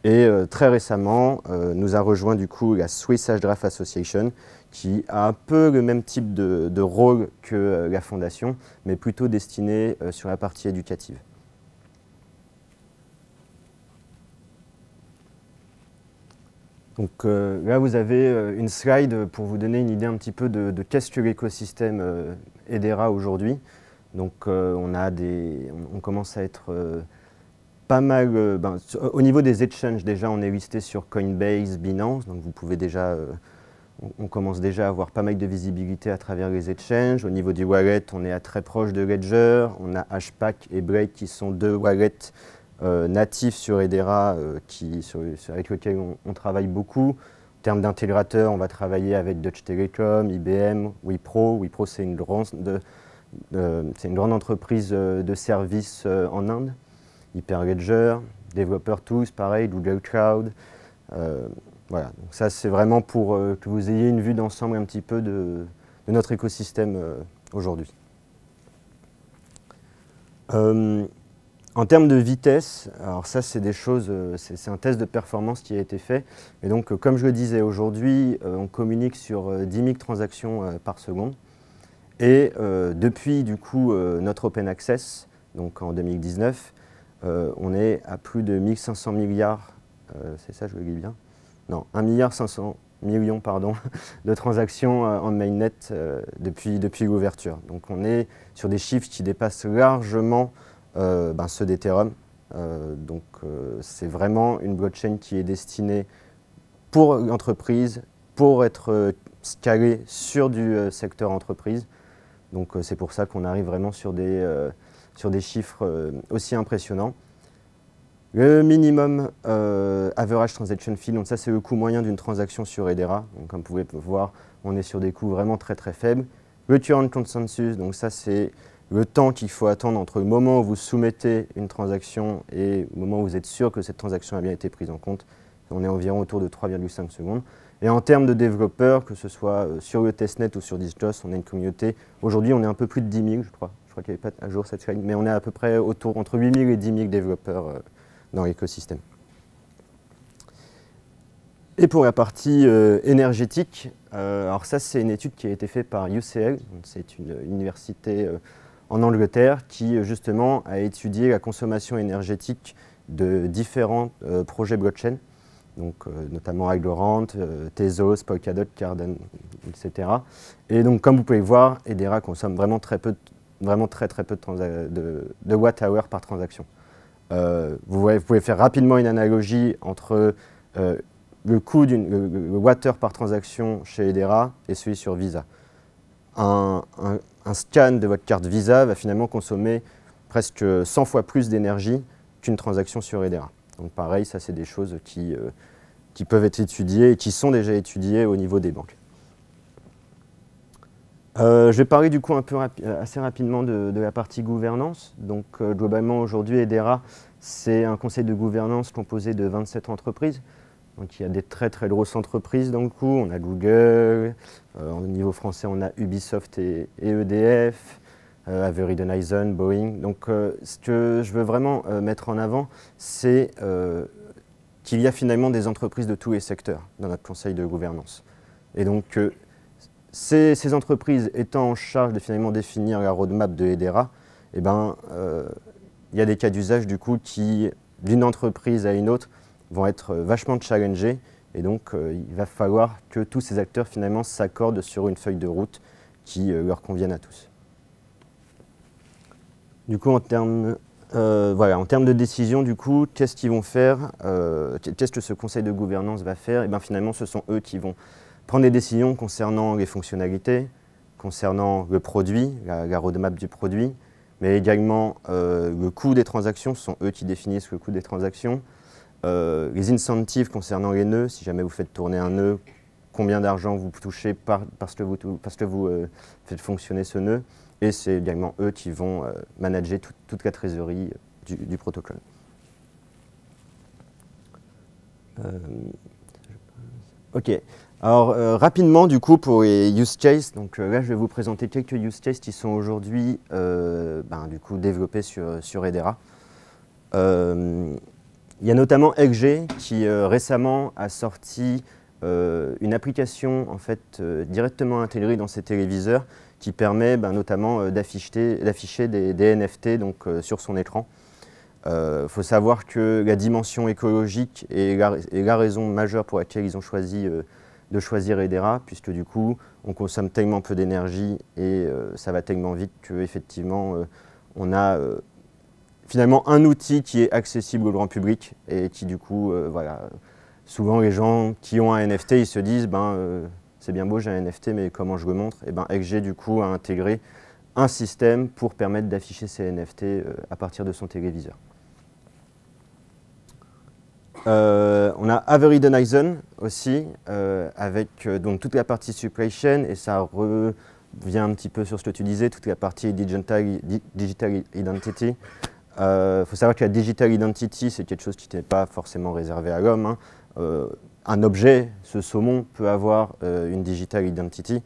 Et euh, très récemment, euh, nous a rejoint du coup la Swiss Draft Association, qui a un peu le même type de, rôle que la Fondation, mais plutôt destinée sur la partie éducative. Donc euh, là, vous avez euh, une slide pour vous donner une idée un petit peu de, qu'est-ce que l'écosystème euh, EDERA aujourd'hui. Donc on, a des, on, commence à être pas mal... Ben, au niveau des exchanges, déjà, on est listé sur Coinbase, Binance, donc vous pouvez déjà... On, commence déjà à avoir pas mal de visibilité à travers les exchanges. Au niveau du wallet, on est à très proche de Ledger. On a Hpac et Break qui sont deux wallets euh, natif sur Edera euh, qui, avec lequel on, travaille beaucoup. En termes d'intégrateur, on va travailler avec Deutsche Telekom, IBM, Wipro. Wipro, c'est une, grande, une grande entreprise euh, de services en Inde. Hyperledger, Developer Tools, pareil, Google Cloud. voilà, donc ça c'est vraiment pour que vous ayez une vue d'ensemble un petit peu de, notre écosystème euh, aujourd'hui. En termes de vitesse, alors ça c'est des choses, euh, c'est un test de performance qui a été fait. Et donc euh, comme je le disais aujourd'hui, euh, on communique sur 10 000 transactions par seconde. Et depuis du coup notre open access, donc en 2019, on est à plus de 1500 milliards, c'est ça je le dis bien Non, 1 milliard 500 millions pardon, de transactions en mainnet depuis, depuis l'ouverture. Donc on est sur des chiffres qui dépassent largement euh, ben ceux d'Ethereum. Euh, donc euh, c'est vraiment une blockchain qui est destinée pour l'entreprise, pour être scalée sur du secteur entreprise. Donc c'est pour ça qu'on arrive vraiment sur des, sur des chiffres aussi impressionnants. Le minimum average transaction fee, donc ça c'est le coût moyen d'une transaction sur Edera. Donc, comme vous pouvez voir, on est sur des coûts vraiment très très faibles. Le current consensus, donc ça c'est le temps qu'il faut attendre entre le moment où vous soumettez une transaction et le moment où vous êtes sûr que cette transaction a bien été prise en compte, on est environ autour de 3,5 secondes. Et en termes de développeurs, que ce soit euh, sur le testnet ou sur Disjoss, on a une communauté. Aujourd'hui, on est un peu plus de 10 000, je crois. Je crois qu'il n'y avait pas à jour cette chaîne, mais on est à peu près autour entre 8 000 et 10 000 développeurs euh, dans l'écosystème. Et pour la partie euh, énergétique, alors ça c'est une étude qui a été faite par UCL, c'est une université en Angleterre qui justement a étudié la consommation énergétique de différents euh, projets blockchain, donc euh, notamment Aglorant, euh, Tezos, Polkadot, Cardano, etc. Et donc comme vous pouvez le voir, Edera consomme vraiment très peu, vraiment très très peu de, de, de watt-hour par transaction. Vous, pouvez faire rapidement une analogie entre le coût d'une watt-heure par transaction chez Edera et celui sur Visa. un, un scan de votre carte Visa va finalement consommer presque 100 fois plus d'énergie qu'une transaction sur Edera. Donc pareil, ça c'est des choses qui, euh, qui peuvent être étudiées et qui sont déjà étudiées au niveau des banques. Euh, je vais parler du coup un peu assez rapidement de, la partie gouvernance. Donc euh, globalement aujourd'hui, EDERA, c'est un conseil de gouvernance composé de 27 entreprises. Donc il y a des très très grosses entreprises dans le coup. On a Google, euh, au niveau français, on a Ubisoft et, EDF, e euh, Avery Denison, Boeing. Donc euh, ce que je veux vraiment mettre en avant, c'est qu'il y a finalement des entreprises de tous les secteurs dans notre conseil de gouvernance. Et donc ces, entreprises étant en charge de finalement définir la roadmap de EDERA, eh ben, il y a des cas d'usage du coup qui, d'une entreprise à une autre, vont être vachement challengés et donc, euh, il va falloir que tous ces acteurs finalement s'accordent sur une feuille de route qui euh, leur convienne à tous. Du coup, euh, en termes de décision, du coup, qu'est-ce qu'ils vont faire Qu'est-ce que ce conseil de gouvernance va faire Et eh bien finalement, ce sont eux qui vont prendre des décisions concernant les fonctionnalités, concernant le produit, la, roadmap du produit, mais également le coût des transactions. Ce sont eux qui définissent le coût des transactions, euh, les incentives concernant les nœuds, si jamais vous faites tourner un nœud, combien d'argent vous touchez parce que vous, euh, faites fonctionner ce nœud. Et c'est également eux qui vont euh, manager toute la trésorerie du, protocole. ok. Alors rapidement du coup pour les use cases, donc là je vais vous présenter quelques use cases qui sont aujourd'hui ben, du coup développés sur, sur Edera. Il y a notamment EGG qui euh, récemment a sorti euh, une application en fait, euh, directement intégrée dans ses téléviseurs qui permet ben, notamment d'afficher des, NFT donc, sur son écran. Il faut savoir que la dimension écologique est la, est la, raison majeure pour laquelle ils ont choisi de choisir Edera, puisque du coup, on consomme tellement peu d'énergie et ça va tellement vite qu'effectivement, on a finalement un outil qui est accessible au grand public et qui du coup, euh, voilà, souvent les gens qui ont un NFT, ils se disent, ben euh, c'est bien beau, j'ai un NFT, mais comment je le montre Et ben XG du coup a intégré un système pour permettre d'afficher ces NFT euh, à partir de son téléviseur. on a Avery Dennison aussi, avec donc toute la partie supply chain, et ça revient un petit peu sur ce que tu disais, toute la partie digital identity, il euh, faut savoir que la digital identity, c'est quelque chose qui n'est pas forcément réservé à l'homme. Hein. Euh, un objet, ce saumon, peut avoir euh, une digital identity.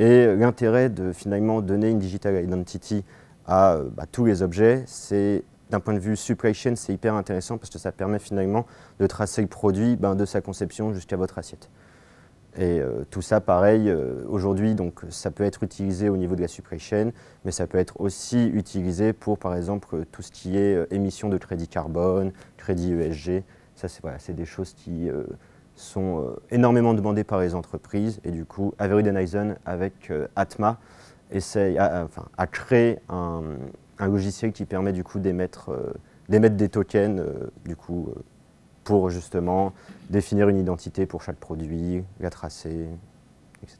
Et l'intérêt de finalement donner une digital identity à tous les objets, c'est d'un point de vue supply chain, c'est hyper intéressant parce que ça permet finalement de tracer le produit ben, de sa conception jusqu'à votre assiette. Et euh, tout ça, pareil, euh, aujourd'hui, donc ça peut être utilisé au niveau de la supply chain, mais ça peut être aussi utilisé pour, par exemple, euh, tout ce qui est émission de crédit carbone, crédit ESG. Ça, c'est des choses qui sont énormément demandées par les entreprises. Et du coup, Avery Dennison, avec Atma, essaye, a, créé un, logiciel qui permet du coup d'émettre des tokens, pour justement définir une identité pour chaque produit, la tracer, etc.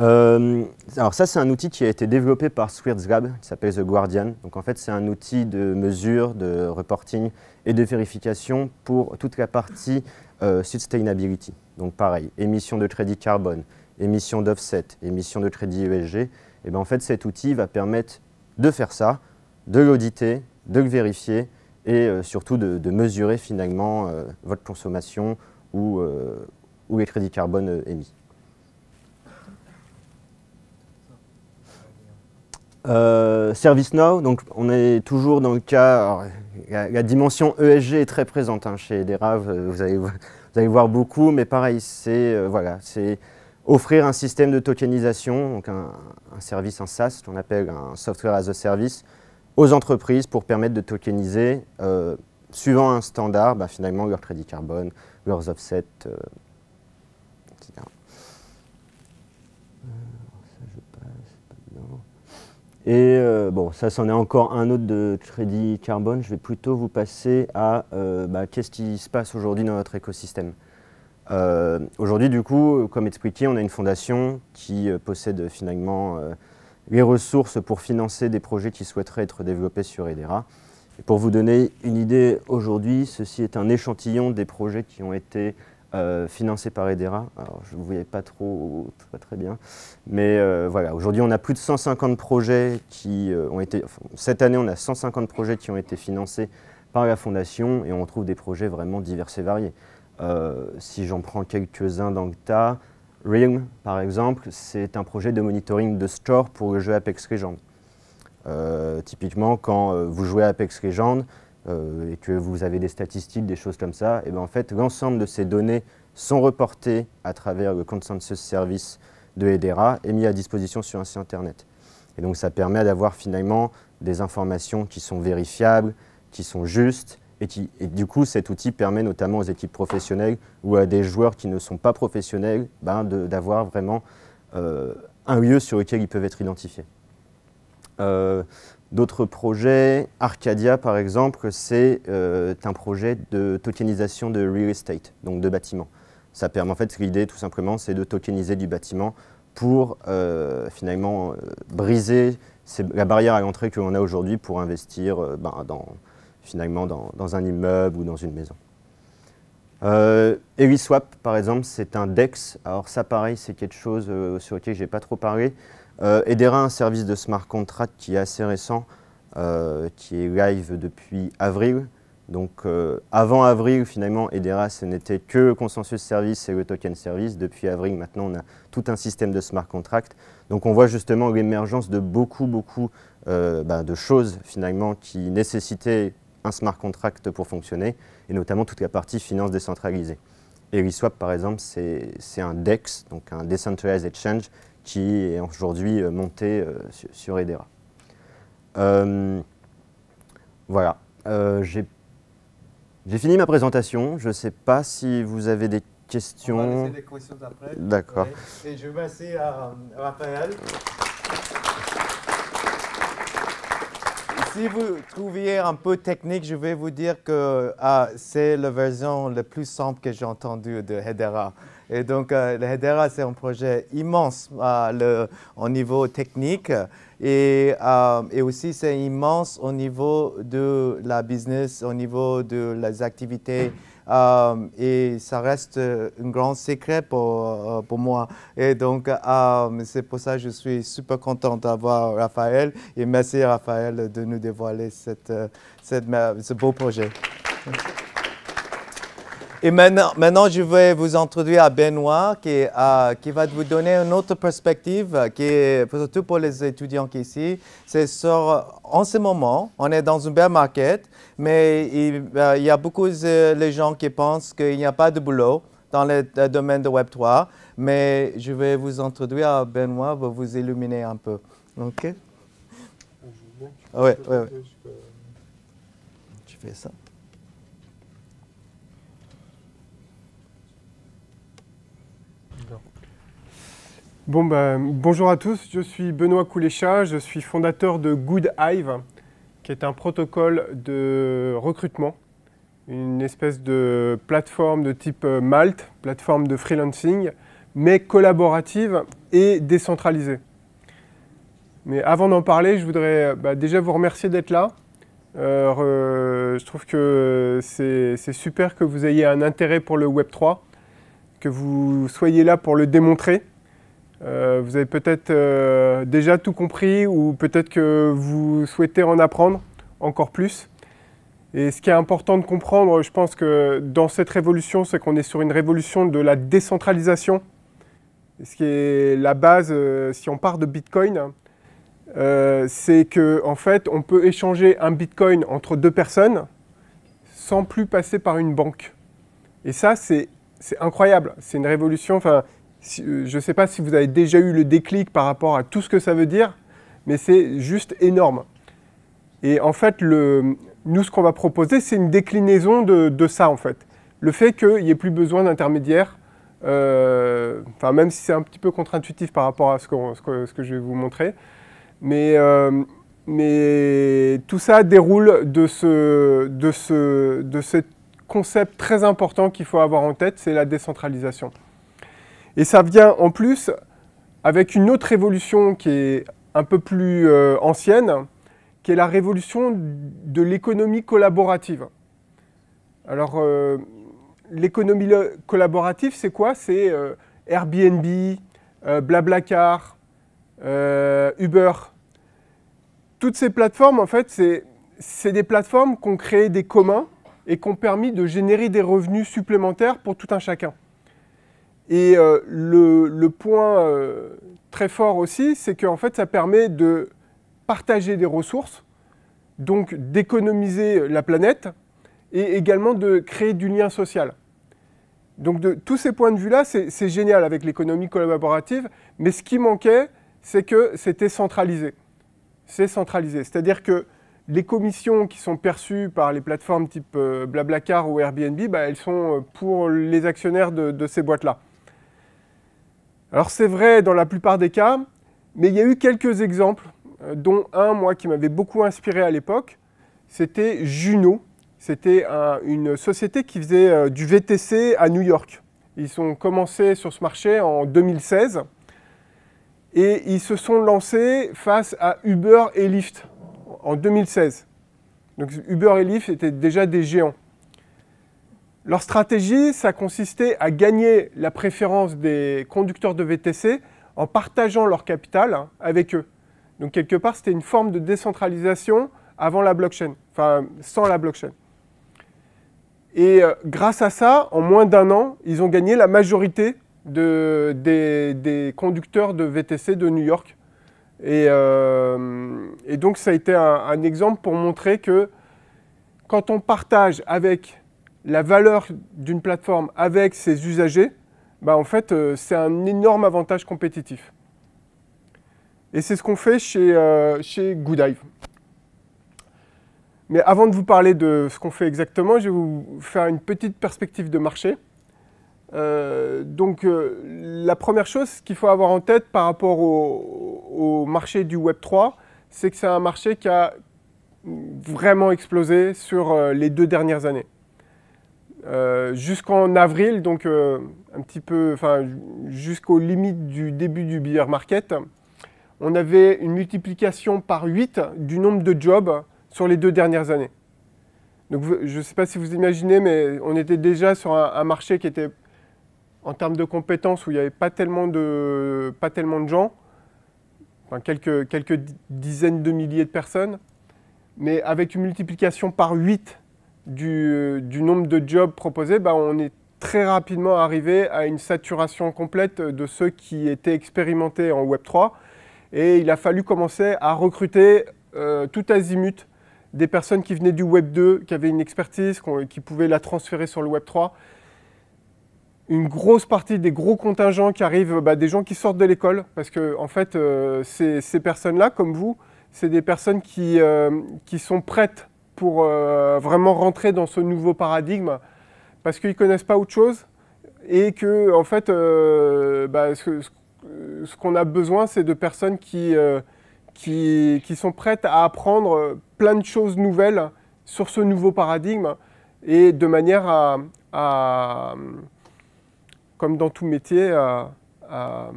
Euh, alors ça, c'est un outil qui a été développé par Squirts Lab, qui s'appelle The Guardian. Donc en fait, c'est un outil de mesure, de reporting et de vérification pour toute la partie euh, sustainability. Donc pareil, émission de crédit carbone, émission d'offset, émission de crédit ESG. Et eh bien en fait, cet outil va permettre de faire ça, de l'auditer, de le vérifier et euh, surtout de, mesurer finalement euh, votre consommation euh, ou, les crédits carbone émis. Euh, ServiceNow, donc on est toujours dans le cas, la, dimension ESG est très présente hein, chez DERAV, vous, allez, voir beaucoup, mais pareil, c'est offrir un système de tokenisation, donc un, un service, en SaaS, qu'on appelle un Software as a Service, aux entreprises pour permettre de tokeniser, euh, suivant un standard, bah, finalement, leur crédit carbone, leurs offsets, etc. Euh, et euh, bon, ça, c'en est encore un autre de crédit carbone. Je vais plutôt vous passer à bah, qu'est-ce qui se passe aujourd'hui dans notre écosystème. aujourd'hui, du coup, comme expliqué, on a une fondation qui possède finalement les ressources pour financer des projets qui souhaiteraient être développés sur EDERA. pour vous donner une idée, aujourd'hui, ceci est un échantillon des projets qui ont été euh, financés par EDERA. Alors, je ne vous voyais pas trop, pas très bien. Mais euh, voilà, aujourd'hui, on a plus de 150 projets qui euh, ont été... cette année, on a 150 projets qui ont été financés par la Fondation et on trouve des projets vraiment divers et variés. si j'en prends quelques-uns dans Realm, par exemple, c'est un projet de monitoring de store pour le jeu Apex Legends. Euh, typiquement, quand euh, vous jouez à Apex Legends euh, et que vous avez des statistiques, des choses comme ça, et eh ben, en fait, l'ensemble de ces données sont reportées à travers le consensus service de Hedera et mis à disposition sur un site internet. Et donc, ça permet d'avoir finalement des informations qui sont vérifiables, qui sont justes et, du coup, cet outil permet notamment aux équipes professionnelles ou à des joueurs qui ne sont pas professionnels ben, d'avoir vraiment euh, un lieu sur lequel ils peuvent être identifiés. Euh, d'autres projets, Arcadia par exemple, c'est euh, un projet de tokenisation de real estate, donc de bâtiments. Ça permet en fait, l'idée tout simplement, c'est de tokeniser du bâtiment pour finalement briser la barrière à l'entrée que l'on a aujourd'hui pour investir ben, dans, finalement dans, un immeuble ou dans une maison. Euh, swap par exemple, c'est un DEX. Alors ça, pareil, c'est quelque chose euh, sur lequel je n'ai pas trop parlé. Euh, Edera, un service de smart contract qui est assez récent, euh, qui est live depuis avril. Donc avant avril, finalement, Edera, ce n'était que le consensus service et le token service. Depuis avril, maintenant, on a tout un système de smart contract. Donc on voit justement l'émergence de beaucoup, beaucoup bah, de choses, finalement, qui nécessitaient un smart contract pour fonctionner, et notamment toute la partie finance décentralisée. Uniswap, par exemple, c'est un DEX, donc un Decentralized Exchange, qui est aujourd'hui euh, monté euh, sur, Edera. Euh, voilà, j'ai fini ma présentation. Je ne sais pas si vous avez des questions. questions D'accord. Et je vais passer à Raphaël si vous trouviez un peu technique, je vais vous dire que ah, c'est la version la plus simple que j'ai entendue de Hedera. Et donc, euh, Hedera, c'est un projet immense euh, au niveau technique et, euh, et aussi c'est immense au niveau de la business, au niveau de les activités euh, et ça reste euh, un grand secret pour, euh, pour moi. Et donc, c'est pour ça que je suis super contente d'avoir Raphaël. Et merci Raphaël de nous dévoiler ce beau projet. Et maintenant, je vais vous introduire à Benoît qui, va vous donner une autre perspective, qui est, surtout pour les étudiants qui sont ici. C'est en ce moment, on est dans une belle market mais euh, il, y a beaucoup de euh, gens qui pensent qu'il n'y a pas de boulot dans le euh, domaine de Web3, mais je vais vous introduire à Benoît pour vous illuminer un peu. OK fais Bon, ben, bonjour à tous, je suis Benoît Koulécha, je suis fondateur de Good Hive qui est un protocole de recrutement, une espèce de plateforme de type euh, Malt, plateforme de freelancing, mais collaborative et décentralisée. Mais avant d'en parler, je voudrais euh, bah, déjà vous remercier d'être là. Euh, je trouve que c'est super que vous ayez un intérêt pour le Web3, que vous soyez là pour le démontrer. Euh, vous avez peut-être euh, déjà tout compris ou peut-être que vous souhaitez en apprendre encore plus. Et ce qui est important de comprendre, je pense que dans cette révolution, c'est qu'on est sur une révolution de la décentralisation. Ce qui est la base, euh, si on part de Bitcoin, c'est qu'en fait, on peut échanger un Bitcoin entre deux personnes sans plus passer par une banque. Et ça, c'est incroyable. C'est une révolution. Enfin, euh, je ne sais pas si vous avez déjà eu le déclic par rapport à tout ce que ça veut dire, mais c'est juste énorme. Et en fait, nous, ce qu'on va proposer, c'est une déclinaison de, ça, en fait. Le fait qu'il n'y ait plus besoin d'intermédiaires, euh, même si c'est un petit peu contre-intuitif par rapport à ce que, je vais vous montrer, mais, euh, tout ça déroule de ce concept très important qu'il faut avoir en tête, c'est la décentralisation. Et ça vient en plus avec une autre révolution qui est un peu plus euh, ancienne, qui est la révolution de l'économie collaborative. Alors, euh, l'économie collaborative, c'est quoi C'est euh, Airbnb, Blablacar, Uber. Toutes ces plateformes, en fait, c'est des plateformes qui ont créé des communs et qui ont permis de générer des revenus supplémentaires pour tout un chacun. Et euh, le, point euh, très fort aussi, c'est qu'en fait, ça permet de partager des ressources, donc d'économiser la planète, et également de créer du lien social. Donc de tous ces points de vue-là, c'est génial avec l'économie collaborative, mais ce qui manquait, c'est que c'était centralisé. C'est centralisé, c'est-à-dire que les commissions qui sont perçues par les plateformes type euh, Blablacar ou Airbnb, bah, elles sont pour les actionnaires de ces boîtes-là. Alors c'est vrai dans la plupart des cas, mais il y a eu quelques exemples, euh, dont un, moi, qui m'avait beaucoup inspiré à l'époque, c'était Juno. C'était une société qui faisait euh, du VTC à New York. Ils ont commencé sur ce marché en 2016 et ils se sont lancés face à Uber et Lyft en 2016. Donc Uber et Lyft étaient déjà des géants. Leur stratégie, ça consistait à gagner la préférence des conducteurs de VTC en partageant leur capital hein, avec eux. Donc quelque part, c'était une forme de décentralisation avant la blockchain, enfin sans la blockchain. Et euh, grâce à ça, en moins d'un an, ils ont gagné la majorité des, conducteurs de VTC de New York. Euh, et, donc ça a été un exemple pour montrer que quand on partage avec la valeur d'une plateforme avec ses usagers, bah, en fait, euh, c'est un énorme avantage compétitif. Et c'est ce qu'on fait chez, euh, chez Goodive. Mais avant de vous parler de ce qu'on fait exactement, je vais vous faire une petite perspective de marché. Euh, donc, la première chose qu'il faut avoir en tête par rapport au marché du Web3, c'est que c'est un marché qui a vraiment explosé sur les deux dernières années. Euh, jusqu'en avril, donc euh, un petit peu, enfin, jusqu'aux limites du début du beer market, on avait une multiplication par 8 du nombre de jobs sur les deux dernières années. Donc je ne sais pas si vous imaginez, mais on était déjà sur un, marché qui était, en termes de compétences, où il n'y avait pas tellement de, pas tellement de gens, quelques, quelques dizaines de milliers de personnes, mais avec une multiplication par 8 euh, du, nombre de jobs proposés, bah, on est très rapidement arrivé à une saturation complète de ceux qui étaient expérimentés en Web3. Et il a fallu commencer à recruter euh, tout azimut des personnes qui venaient du Web2, qui avaient une expertise, qui, pouvaient la transférer sur le Web3. Une grosse partie des gros contingents qui arrivent, bah, des gens qui sortent de l'école, parce que en fait, euh, ces, personnes-là, comme vous, c'est des personnes qui, qui sont prêtes pour euh, vraiment rentrer dans ce nouveau paradigme parce qu'ils ne connaissent pas autre chose et que, en fait, euh, bah, ce, qu'on a besoin, c'est de personnes euh, qui, qui, sont prêtes à apprendre plein de choses nouvelles sur ce nouveau paradigme et de manière à, comme dans tout métier, à,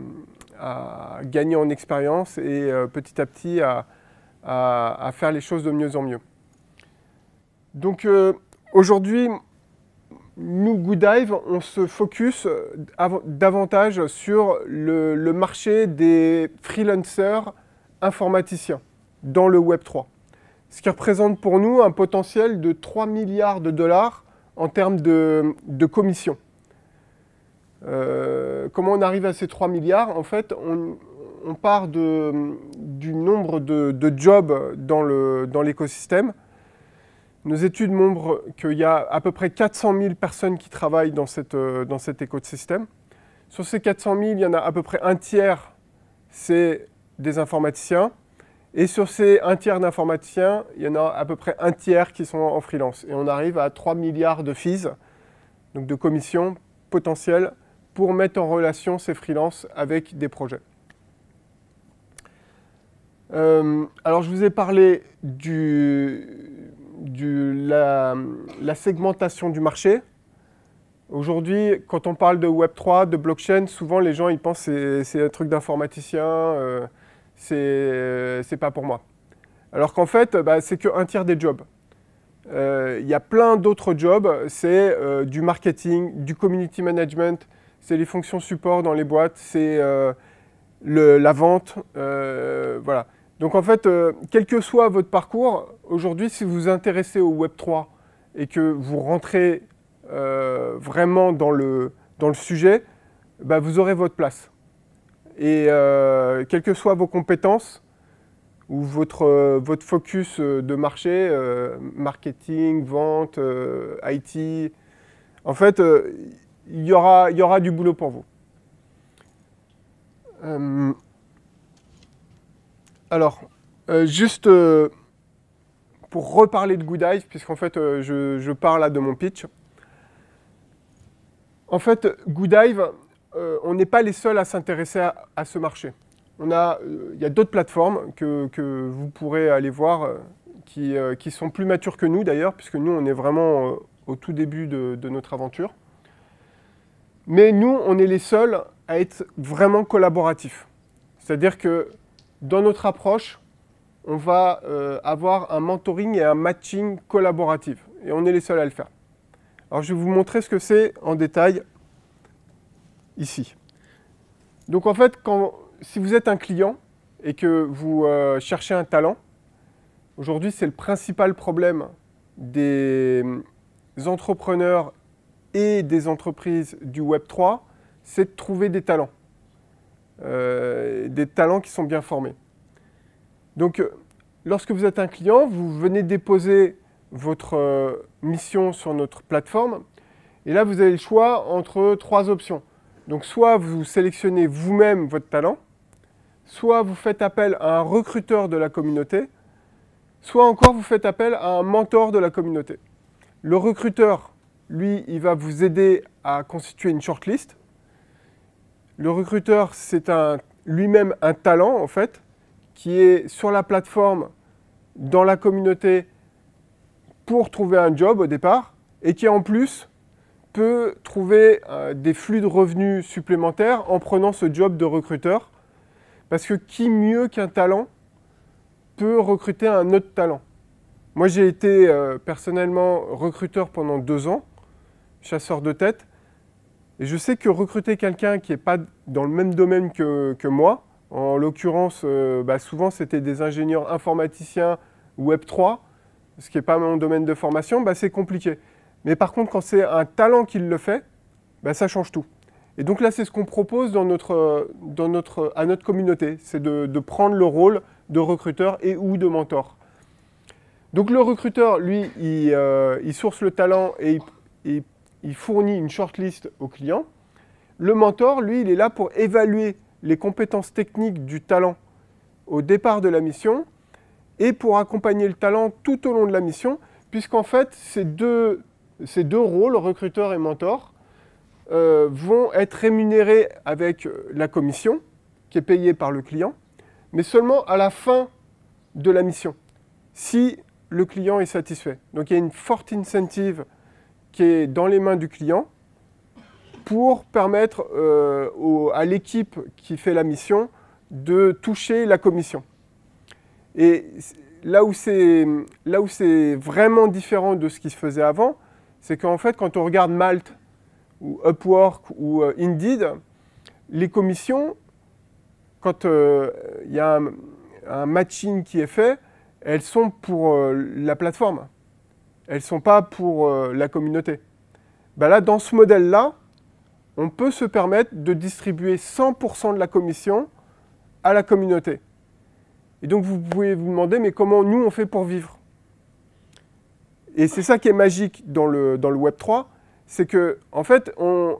gagner en expérience et petit à petit à, faire les choses de mieux en mieux. Donc euh, aujourd'hui, nous, GoodDive, on se focus euh, davantage sur le, marché des freelancers informaticiens dans le Web3. Ce qui représente pour nous un potentiel de 3 milliards de dollars en termes de, commission. commissions. Euh, comment on arrive à ces 3 milliards En fait, on, part du nombre de, jobs dans l'écosystème. Nos études montrent qu'il y a à peu près 400 000 personnes qui travaillent dans, cette, euh, dans cet écosystème. Sur ces 400 000, il y en a à peu près un tiers, c'est des informaticiens. Et sur ces un tiers d'informaticiens, il y en a à peu près un tiers qui sont en freelance. Et on arrive à 3 milliards de fees, donc de commissions potentielles, pour mettre en relation ces freelances avec des projets. Euh, alors je vous ai parlé du, du, la, segmentation du marché. Aujourd'hui, quand on parle de Web3, de blockchain, souvent les gens ils pensent que c'est un truc d'informaticien, euh, ce euh, c'est pas pour moi. Alors qu'en fait, bah, c'est qu'un tiers des jobs. Euh, il y a plein d'autres jobs, c'est du marketing, du community management, c'est les fonctions support dans les boîtes, c'est la vente, voilà. Donc en fait, euh, quel que soit votre parcours, aujourd'hui, si vous vous intéressez au Web3 et que vous rentrez euh, vraiment dans le, dans le sujet, bah, vous aurez votre place. Et euh, quelles que soient vos compétences ou votre, votre focus de marché, marketing, vente, IT, en fait, il y, aura, y aura du boulot pour vous. Alors, euh, juste euh, pour reparler de Good puisqu'en fait, euh, je, parle là de mon pitch. En fait, Good on n'est pas les seuls à s'intéresser à, ce marché. On a, il y a d'autres plateformes que, vous pourrez aller voir qui, sont plus matures que nous d'ailleurs, puisque nous, on est vraiment au tout début de, de notre aventure. Mais nous, on est les seuls à être vraiment collaboratifs. C'est-à-dire que dans notre approche, on va euh, avoir un mentoring et un matching collaboratif. Et on est les seuls à le faire. Alors je vais vous montrer ce que c'est en détail ici. Donc en fait, si vous êtes un client et que vous euh, cherchez un talent, aujourd'hui c'est le principal problème des hum, entrepreneurs et des entreprises du Web3, c'est de trouver des talents. Euh, des talents qui sont bien formés. Donc, euh, lorsque vous êtes un client, vous venez déposer votre euh, mission sur notre plateforme. Et là, vous avez le choix entre trois options. Donc, soit vous sélectionnez vous-même votre talent, soit vous faites appel à un recruteur de la communauté, soit encore vous faites appel à un mentor de la communauté. Le recruteur, lui, il va vous aider à constituer une shortlist. Le recruteur, c'est lui-même un talent, en fait, qui est sur la plateforme, dans la communauté, pour trouver un job au départ, et qui en plus peut trouver euh, des flux de revenus supplémentaires en prenant ce job de recruteur. Parce que qui mieux qu'un talent peut recruter un autre talent Moi, j'ai été euh, personnellement recruteur pendant deux ans, chasseur de tête. Et je sais que recruter quelqu'un qui n'est pas dans le même domaine que, moi, en l'occurrence, euh, bah, souvent c'était des ingénieurs informaticiens Web3, ce qui n'est pas mon domaine de formation, bah, c'est compliqué. Mais par contre, quand c'est un talent qui le fait, bah, ça change tout. Et donc là, c'est ce qu'on propose dans notre, dans à notre communauté, c'est de, prendre le rôle de recruteur et ou de mentor. Donc le recruteur, lui, il, euh, source le talent et il, il il fournit une shortlist au client. Le mentor, lui, il est là pour évaluer les compétences techniques du talent au départ de la mission et pour accompagner le talent tout au long de la mission, puisqu'en fait, ces deux, rôles, recruteur et mentor, euh, vont être rémunérés avec la commission qui est payée par le client, mais seulement à la fin de la mission, si le client est satisfait. Donc il y a une forte incentive qui est dans les mains du client pour permettre euh, à l'équipe qui fait la mission de toucher la commission. Et là où c'est vraiment différent de ce qui se faisait avant, c'est qu'en fait, quand on regarde Malt, ou Upwork ou euh, Indeed, les commissions, quand euh, il y a un, matching qui est fait, elles sont pour la plateforme elles ne sont pas pour euh, la communauté. Bah là, dans ce modèle-là, on peut se permettre de distribuer 100% de la commission à la communauté. Et donc vous pouvez vous demander, mais comment nous on fait pour vivre Et c'est ça qui est magique dans le, dans le Web 3, c'est que en fait,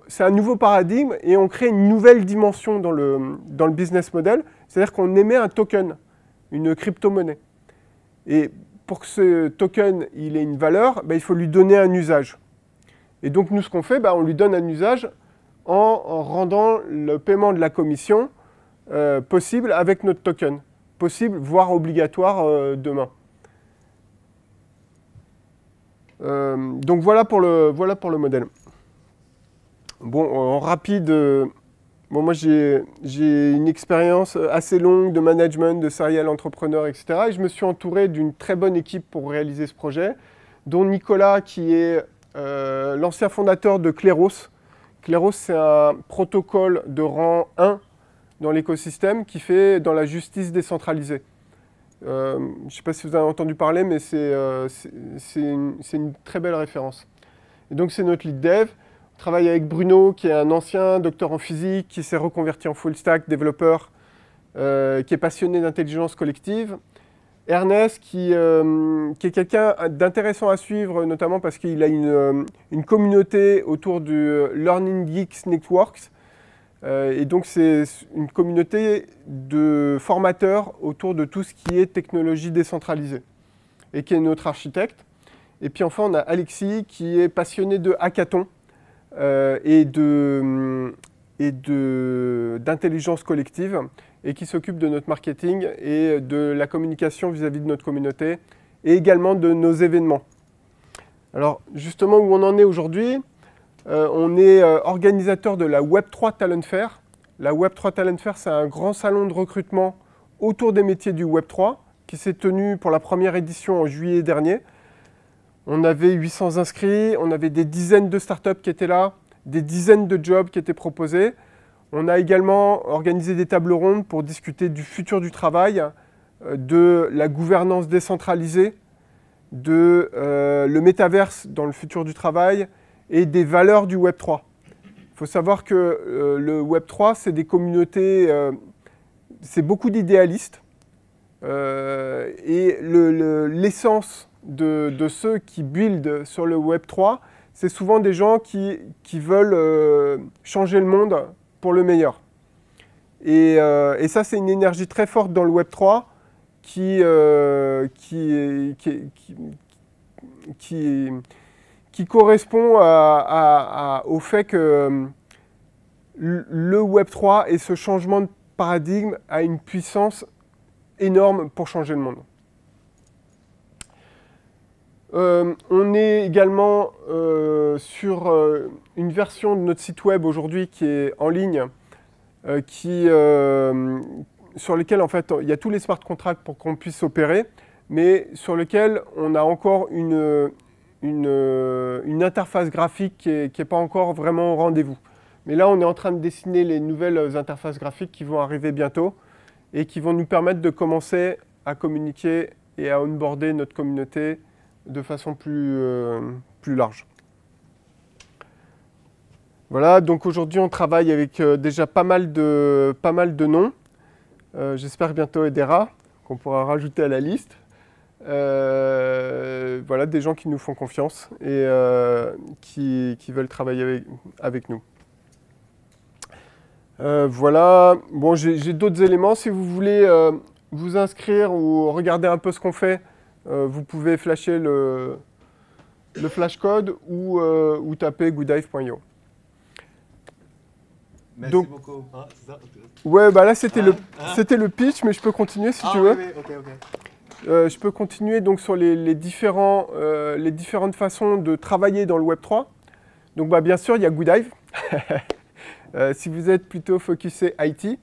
c'est un nouveau paradigme et on crée une nouvelle dimension dans le, dans le business model, c'est-à-dire qu'on émet un token, une crypto-monnaie. Et pour que ce token il ait une valeur, ben, il faut lui donner un usage. Et donc nous, ce qu'on fait, ben, on lui donne un usage en, rendant le paiement de la commission euh, possible avec notre token. Possible, voire obligatoire euh, demain. Euh, donc voilà pour, le, voilà pour le modèle. Bon, en rapide moi, j'ai une expérience assez longue de management, de serial entrepreneur, etc. Et je me suis entouré d'une très bonne équipe pour réaliser ce projet, dont Nicolas, qui est euh, l'ancien fondateur de Cléros. Cléros, c'est un protocole de rang 1 dans l'écosystème qui fait dans la justice décentralisée. Euh, je ne sais pas si vous avez entendu parler, mais euh, c'est une, très belle référence. Et donc, c'est notre lead dev travaille avec Bruno, qui est un ancien docteur en physique, qui s'est reconverti en full stack, développeur, euh, qui est passionné d'intelligence collective. Ernest, euh, qui, est quelqu'un d'intéressant à suivre, notamment parce qu'il a une, euh, communauté autour du Learning Geeks Networks. et donc, c'est une communauté de formateurs autour de tout ce qui est technologie décentralisée et qui est notre architecte. Et puis enfin, on a Alexis qui est passionné de hackathon. Euh, et et d'intelligence collective et qui s'occupe de notre marketing et de la communication vis-à-vis de notre communauté et également de nos événements. Alors justement où on en est aujourd'hui, euh, on est euh, organisateur de la Web3 Talent Fair. La Web3 Talent Fair, c'est un grand salon de recrutement autour des métiers du Web3 qui s'est tenu pour la première édition en juillet dernier. On avait 800 inscrits, on avait des dizaines de startups qui étaient là, des dizaines de jobs qui étaient proposés. On a également organisé des tables rondes pour discuter du futur du travail, euh, de la gouvernance décentralisée, de euh, le métaverse dans le futur du travail et des valeurs du Web3. Il faut savoir que euh, le Web3, c'est des communautés, c'est beaucoup d'idéalistes. et l'essence de, ceux qui buildent sur le Web 3, c'est souvent des gens qui, veulent euh, changer le monde pour le meilleur. Euh, et, ça, c'est une énergie très forte dans le Web 3 qui, euh, qui, qui, qui, correspond au fait que le Web 3 et ce changement de paradigme a une puissance énorme pour changer le monde. Euh, on est également euh, sur euh, une version de notre site web aujourd'hui qui est en ligne, sur lequel en fait il y a tous les smart contracts pour qu'on puisse opérer, mais sur lequel on a encore une, une interface graphique qui n'est pas encore vraiment au rendez-vous. Mais là on est en train de dessiner les nouvelles interfaces graphiques qui vont arriver bientôt et qui vont nous permettre de commencer à communiquer et à onboarder notre communauté de façon plus, euh, plus large. Voilà, donc aujourd'hui on travaille avec euh, déjà pas mal de, pas mal de noms. Euh, j'espère bientôt Edera, qu'on pourra rajouter à la liste. voilà, des gens qui nous font confiance et qui, veulent travailler avec, avec nous. voilà, bon j'ai d'autres éléments. Si vous voulez vous inscrire ou regarder un peu ce qu'on fait, euh, vous pouvez flasher le, le flashcode ou, euh, ou taper goodive.io. Merci beaucoup. Hein, ouais, bah là hein, hein. c'était le pitch, mais je peux continuer si ah tu veux. Euh, je peux continuer donc sur les, différentes façons de travailler dans le Web 3. Donc bah, bien sûr il y a Goodive. si vous êtes plutôt focusé IT.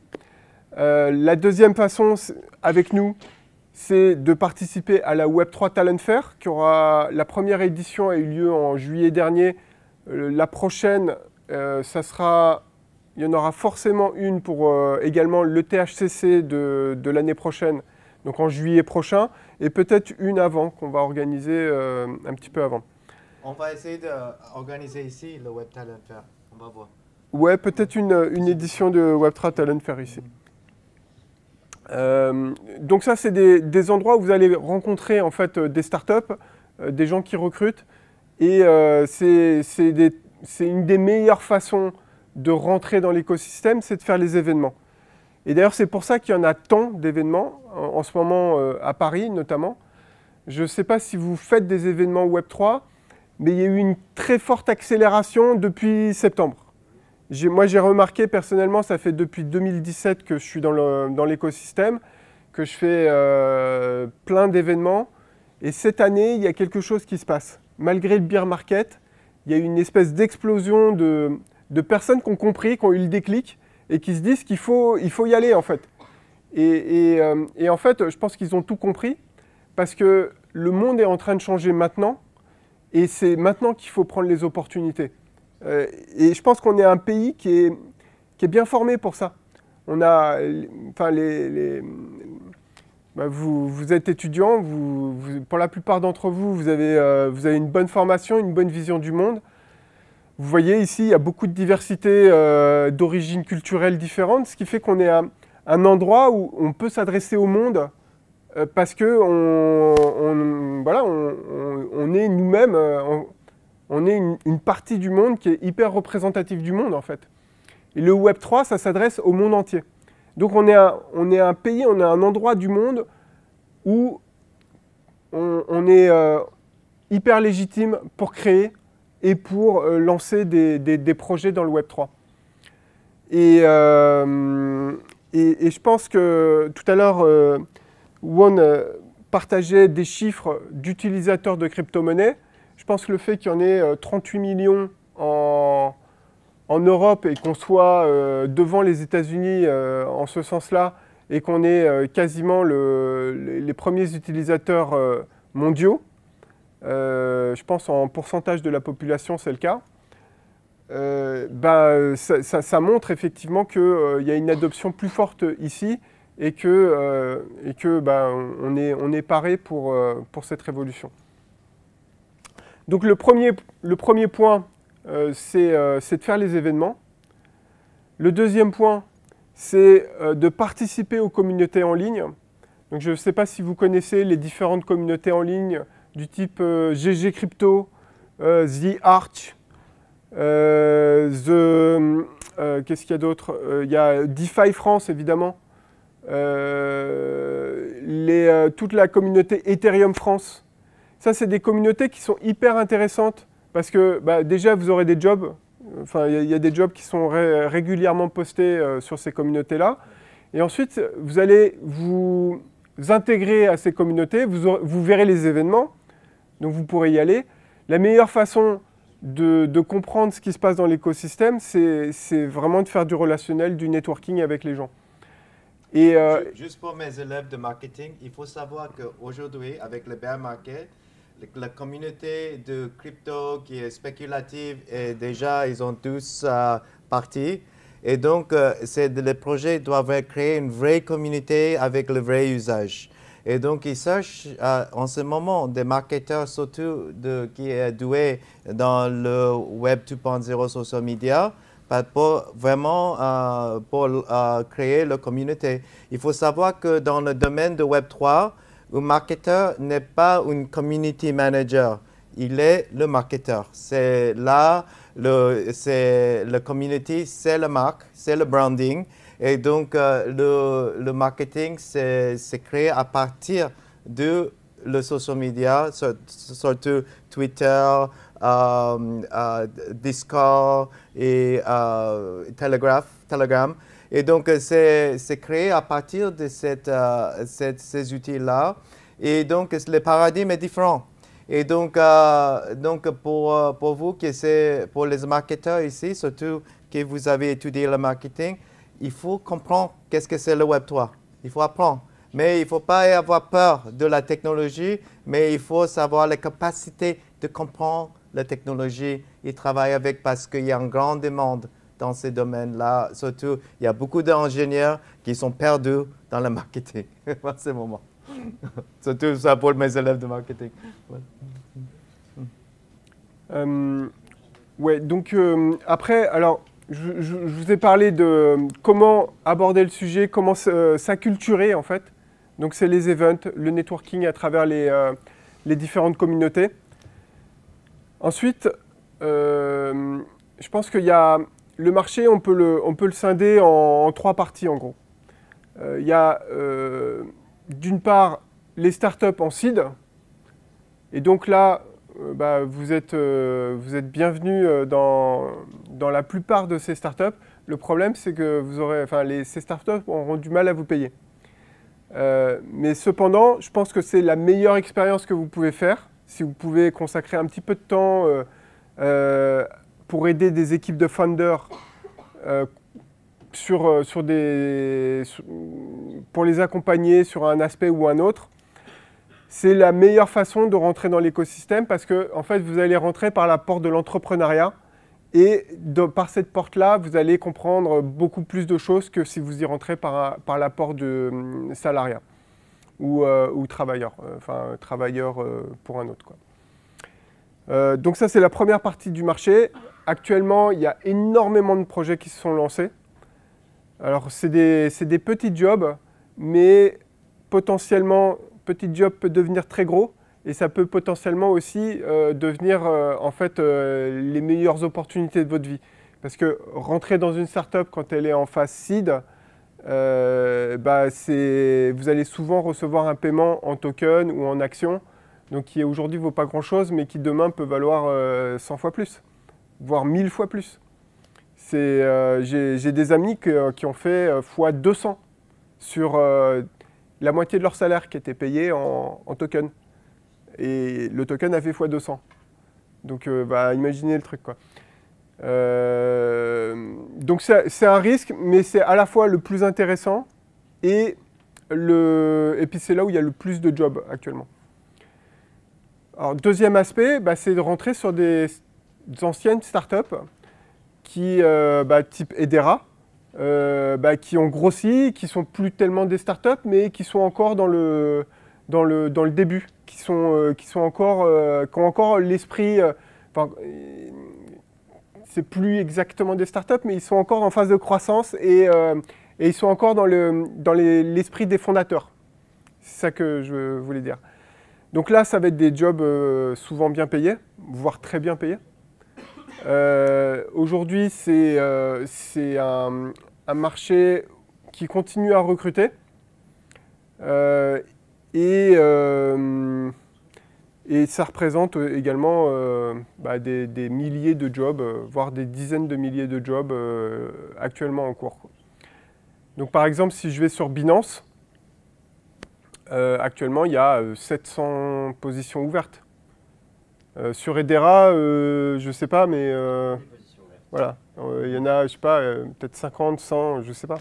la deuxième façon avec nous, c'est de participer à la Web3 Talent Fair, qui aura, la première édition a eu lieu en juillet dernier. Euh, la prochaine, euh, ça sera, il y en aura forcément une pour euh, également le THCC de, de l'année prochaine, donc en juillet prochain, et peut-être une avant qu'on va organiser un petit peu avant. On va essayer d'organiser ici le Web Talent Fair, on va voir. Ouais, peut-être une, une édition de Web3 Talent Fair ici. Euh, donc ça, c'est des, endroits où vous allez rencontrer en fait euh, des startups, euh, des gens qui recrutent, et c'est une des meilleures façons de rentrer dans l'écosystème, c'est de faire les événements. Et d'ailleurs, c'est pour ça qu'il y en a tant d'événements, en, en, ce moment à Paris notamment. Je ne sais pas si vous faites des événements Web3, mais il y a eu une très forte accélération depuis septembre moi, j'ai remarqué personnellement, ça fait depuis 2017 que je suis dans l'écosystème, que je fais euh, plein d'événements. Et cette année, il y a quelque chose qui se passe. Malgré le beer market, il y a eu une espèce d'explosion de, personnes qui ont compris, qui ont eu le déclic et qui se disent qu'il faut, il faut y aller en fait. Euh, et en fait, je pense qu'ils ont tout compris parce que le monde est en train de changer maintenant et c'est maintenant qu'il faut prendre les opportunités. Euh, et je pense qu'on est un pays qui est, qui est bien formé pour ça. On a, enfin, les, bah, vous, vous, êtes étudiant, vous, pour la plupart d'entre vous, vous avez, euh, vous avez une bonne formation, une bonne vision du monde. Vous voyez ici, il y a beaucoup de diversité euh, d'origines culturelles différentes, ce qui fait qu'on est à un endroit où on peut s'adresser au monde parce que on, voilà, on, est nous-mêmes, on est une, partie du monde qui est hyper représentative du monde en fait. Et le Web 3, ça s'adresse au monde entier. Donc on est, un, on est un pays, on est un endroit du monde où on, est euh, hyper légitime pour créer et pour euh, lancer des, projets dans le Web 3. Et, euh, et, et, je pense que tout à l'heure, Won partageait des chiffres d'utilisateurs de crypto-monnaies. Je pense que le fait qu'il y en ait 38 euh, millions en, Europe et qu'on soit euh, devant les États-Unis euh, en ce sens-là et qu'on ait quasiment les premiers utilisateurs mondiaux, je pense en pourcentage de la population c'est le cas, ben, ça, montre effectivement qu'il y a une adoption plus forte ici et que, ben, on, est, paré pour cette révolution. Donc le premier, le premier point, euh, euh, c'est de faire les événements. Le deuxième point, c'est euh, de participer aux communautés en ligne. Donc je ne sais pas si vous connaissez les différentes communautés en ligne du type GG Crypto, The Arch, The... Qu'est-ce qu'il y a d'autre Il y a DeFi France, évidemment. Les, toute la communauté Ethereum France. Ça, c'est des communautés qui sont hyper intéressantes parce que bah, déjà, vous aurez des jobs. Enfin, il y, a des jobs qui sont régulièrement postés euh, sur ces communautés-là. Et ensuite, vous allez vous intégrer à ces communautés, vous, verrez les événements, donc vous pourrez y aller. La meilleure façon de, comprendre ce qui se passe dans l'écosystème, c'est vraiment de faire du relationnel, du networking avec les gens. Et euh, Juste pour mes élèves de marketing, il faut savoir qu'aujourd'hui, avec le bear market, la communauté de crypto qui est spéculative et déjà ils ont tous euh, parti. Et donc, euh, les projets doivent créer une vraie communauté avec le vrai usage. Et donc, ils cherchent euh, en ce moment des marketeurs surtout qui est doué dans le Web 2.0 social media pour vraiment pour créer la communauté. Il faut savoir que dans le domaine de Web 3, un marketeur n'est pas un community manager, il est le marketeur. C'est là, le, c'est le community, c'est le marque, c'est le branding. Et donc, euh, le, marketing, c'est, créé à partir de le social media, surtout Twitter, euh, euh, Discord et Telegraph, Telegram. Et donc, euh, c'est créé à partir de euh, ces outils-là. Et donc, euh, le paradigme est différent. Et donc, donc pour, pour vous, qui pour les marketeurs ici, surtout que vous avez étudié le marketing, il faut comprendre qu'est-ce que c'est le Web3. Il faut apprendre. Mais il ne faut pas avoir peur de la technologie, mais il faut savoir la capacité de comprendre la technologie et travailler avec parce qu'il y a une grande demande dans ces domaines-là. Surtout, il y a beaucoup d'ingénieurs qui sont perdus dans le marketing à ce moment. Surtout ça pour mes élèves de marketing. Ouais. Euh, donc euh, après, alors, je, vous ai parlé de comment aborder le sujet, comment euh, s'acculturer en fait. Donc c'est les events, le networking à travers les, les différentes communautés. Ensuite, je pense qu'il y a le marché, on peut le, on peut le scinder en, trois parties en gros. Il euh, y a euh, d'une part les startups en seed, et donc là, euh, bah, vous êtes, vous êtes bienvenus dans, dans la plupart de ces startups. Le problème, c'est que vous aurez, enfin, les, ces startups auront du mal à vous payer. mais cependant, je pense que c'est la meilleure expérience que vous pouvez faire si vous pouvez consacrer un petit peu de temps pour aider des équipes de founders euh, sur, euh, sur des, pour les accompagner sur un aspect ou un autre, c'est la meilleure façon de rentrer dans l'écosystème parce que fait, vous allez rentrer par la porte de l'entrepreneuriat et par cette porte-là, vous allez comprendre beaucoup plus de choses que si vous y rentrez par, par la porte de euh, salariat ou, travailleur, enfin travailleur pour un autre. Quoi. donc ça, c'est la première partie du marché actuellement, il y a énormément de projets qui se sont lancés. Alors, c'est des, petits jobs, mais potentiellement, petit job peut devenir très gros et ça peut potentiellement aussi euh, devenir euh, en fait euh, les meilleures opportunités de votre vie. Parce que rentrer dans une startup quand elle est en phase seed, bah, vous allez souvent recevoir un paiement en token ou en action, donc qui aujourd'hui ne vaut pas grand-chose, mais qui demain peut valoir 100 fois plus voire mille fois plus. Euh, j'ai des amis qui ont fait euh, x 200 sur euh, la moitié de leur salaire qui était payé en, en token. Et le token a fait fois 200. Donc bah, imaginez le truc. Quoi. donc c'est un risque, mais c'est à la fois le plus intéressant et, le, et puis c'est là où il y a le plus de jobs actuellement. Alors, deuxième aspect, bah, c'est de rentrer sur des anciennes startups qui, euh, bah, type Edera, euh, bah, qui ont grossi, qui sont plus tellement des startups, mais qui sont encore dans le, dans le, dans le début, qui, sont, euh, qui, sont encore, qui ont encore l'esprit. c'est plus exactement des startups, mais ils sont encore en phase de croissance et, ils sont encore dans l'esprit le, dans des fondateurs. C'est ça que je voulais dire. Donc là, ça va être des jobs souvent bien payés, voire très bien payés. Euh, aujourd'hui, c'est euh, un, marché qui continue à recruter euh, et, ça représente également bah, des, des, milliers de jobs, voire des dizaines de milliers de jobs actuellement en cours. Donc par exemple, si je vais sur Binance, actuellement, il y a 700 positions ouvertes. Euh, sur Edera, euh, je ne sais pas, mais euh, voilà, il y en a, je sais pas, peut-être 50, 100, je ne sais pas.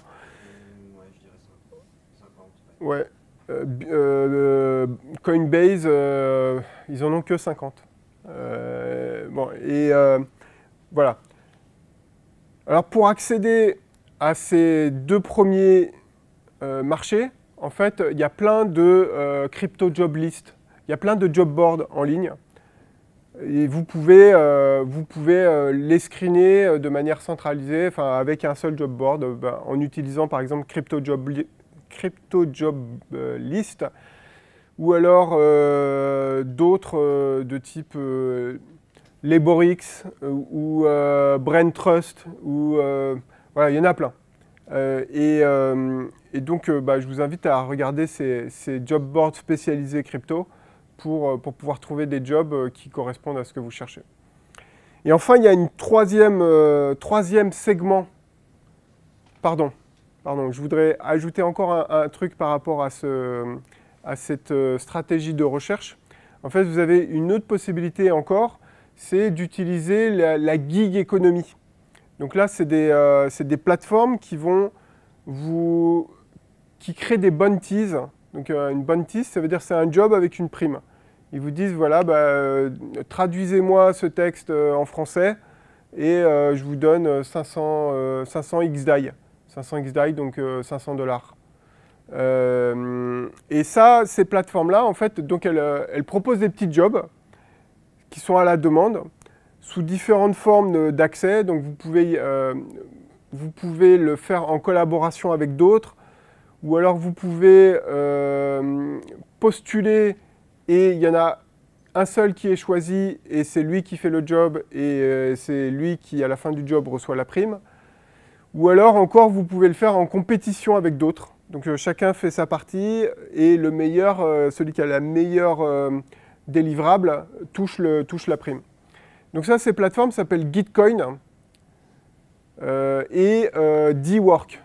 Ouais, je dirais 50. Coinbase, ils en ont que 50. bon, et voilà. Alors pour accéder à ces deux premiers marchés, en fait, il y a plein de crypto job list, il y a plein de job boards en ligne et vous pouvez, euh, euh, les screener euh, de manière centralisée, avec un seul job board, ben, en utilisant par exemple crypto job, list, ou alors d'autres de type Laborix ou Brain Trust, ou voilà, il y en a plein. Et, donc, bah, je vous invite à regarder ces, ces job boards spécialisés crypto. Euh, pour, pouvoir trouver des jobs euh, qui correspondent à ce que vous cherchez. Et enfin, il y a une troisième, euh, segment. Pardon, pardon, je voudrais ajouter encore un, truc par rapport à, cette stratégie de recherche. En fait, vous avez une autre possibilité encore, c'est d'utiliser la, gig économie. Donc là, c'est des, plateformes qui vont vous... qui créent des bonnes teases. Donc euh, une une tisse, ça veut dire c'est un job avec une prime. Ils vous disent, voilà, bah, euh, traduisez-moi ce texte euh, en français et je vous donne 500, 500 XDAI. 500 XDAI, donc 500 dollars. et ça, ces plateformes-là, en fait, donc elles, proposent des petits jobs qui sont à la demande sous différentes formes d'accès. Donc vous pouvez, vous pouvez le faire en collaboration avec d'autres, ou alors vous pouvez euh, postuler et il y en a un seul qui est choisi et c'est lui qui fait le job et euh, c'est lui qui à la fin du job reçoit la prime. Ou alors encore vous pouvez le faire en compétition avec d'autres. Donc euh, chacun fait sa partie et le meilleur, celui qui a la meilleure délivrable touche, la prime. Donc ça, ces plateformes s'appellent Gitcoin et D-Work.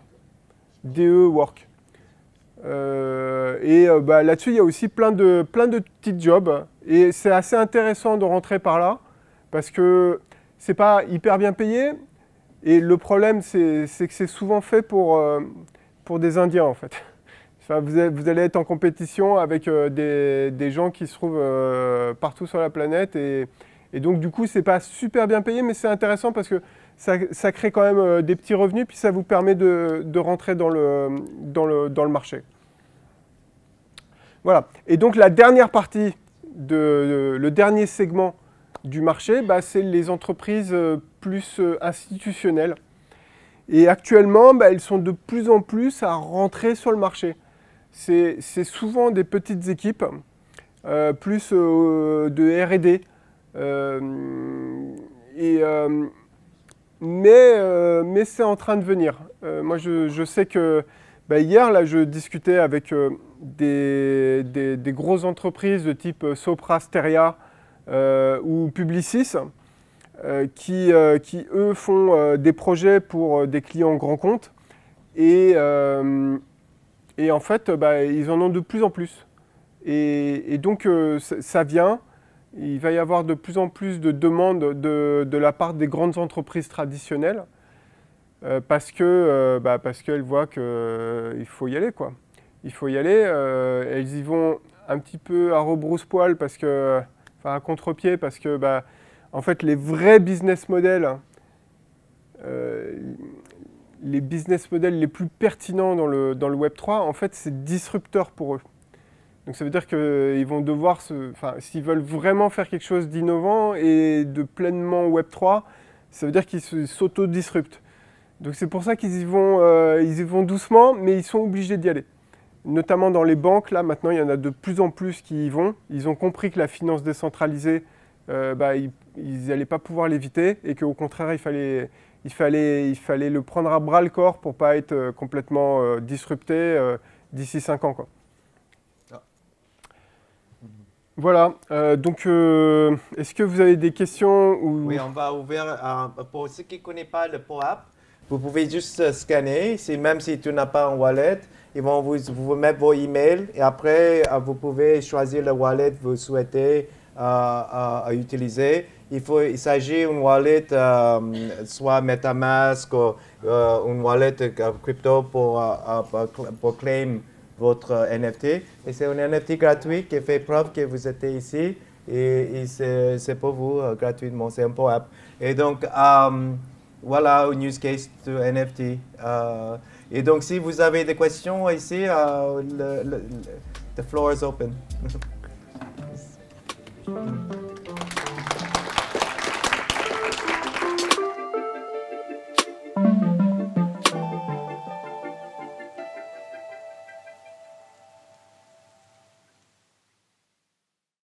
Euh, et euh, bah, là-dessus, il y a aussi plein de, plein de petits jobs. Et c'est assez intéressant de rentrer par là, parce que c'est pas hyper bien payé. Et le problème, c'est que c'est souvent fait pour, euh, pour des Indiens, en fait. vous, allez être en compétition avec des, des, gens qui se trouvent partout sur la planète. Et, et donc, du coup, c'est pas super bien payé, mais c'est intéressant parce que ça, crée quand même euh, des petits revenus, puis ça vous permet de, rentrer dans le, dans, le, dans le marché. Voilà. Et donc la dernière partie, de, le dernier segment du marché, bah, c'est les entreprises euh, plus euh, institutionnelles. Et actuellement, bah, elles sont de plus en plus à rentrer sur le marché. C'est souvent des petites équipes, plus de RD. et mais, euh, mais c'est en train de venir. Euh, moi, je, sais que bah, hier, là, je discutais avec euh, des, des, grosses entreprises de type Sopra, Steria ou Publicis, qui, qui, eux, font des projets pour des clients grands comptes. Et, et en fait, bah, ils en ont de plus en plus. et donc, ça vient il va y avoir de plus en plus de demandes de, la part des grandes entreprises traditionnelles euh, euh, bah, parce qu'elles voient qu'il euh, faut y aller. Quoi. Il faut y aller. elles y vont un petit peu à rebrousse-poil, parce que, enfin à contre-pied, parce que bah, en fait les vrais business models, les business models les plus pertinents dans le, dans le Web3, en fait c'est disrupteur pour eux. Donc ça veut dire qu'ils vont devoir, enfin, s'ils veulent vraiment faire quelque chose d'innovant et de pleinement Web3, ça veut dire qu'ils s'auto-disruptent. Donc c'est pour ça qu'ils y, vont, euh, vont doucement, mais ils sont obligés d'y aller. Notamment dans les banques, là maintenant il y en a de plus en plus qui y vont. Ils ont compris que la finance décentralisée, euh, bah, ils n'allaient pas pouvoir l'éviter et qu'au contraire il fallait, il, fallait, il fallait le prendre à bras le corps pour ne pas être euh, complètement disrupté d'ici 5 ans. Voilà, euh, donc euh, est-ce que vous avez des questions Oui, on va ouvrir, euh, pour ceux qui ne connaissent pas le POAP, vous pouvez juste scanner, si, même si tu n'as pas un wallet, ils vont vous, mettre vos emails et après vous pouvez choisir le wallet que vous souhaitez à utiliser. Il, faut, il s'agit d'une wallet, soit MetaMask ou une wallet crypto pour, pour, pour claim votre euh, NFT. Et c'est un NFT gratuit qui fait preuve que vous êtes ici et, c'est pour vous euh, gratuitement, c'est un pop Et donc, euh, voilà un use case de NFT. et donc, si vous avez des questions ici, le, the floor is open.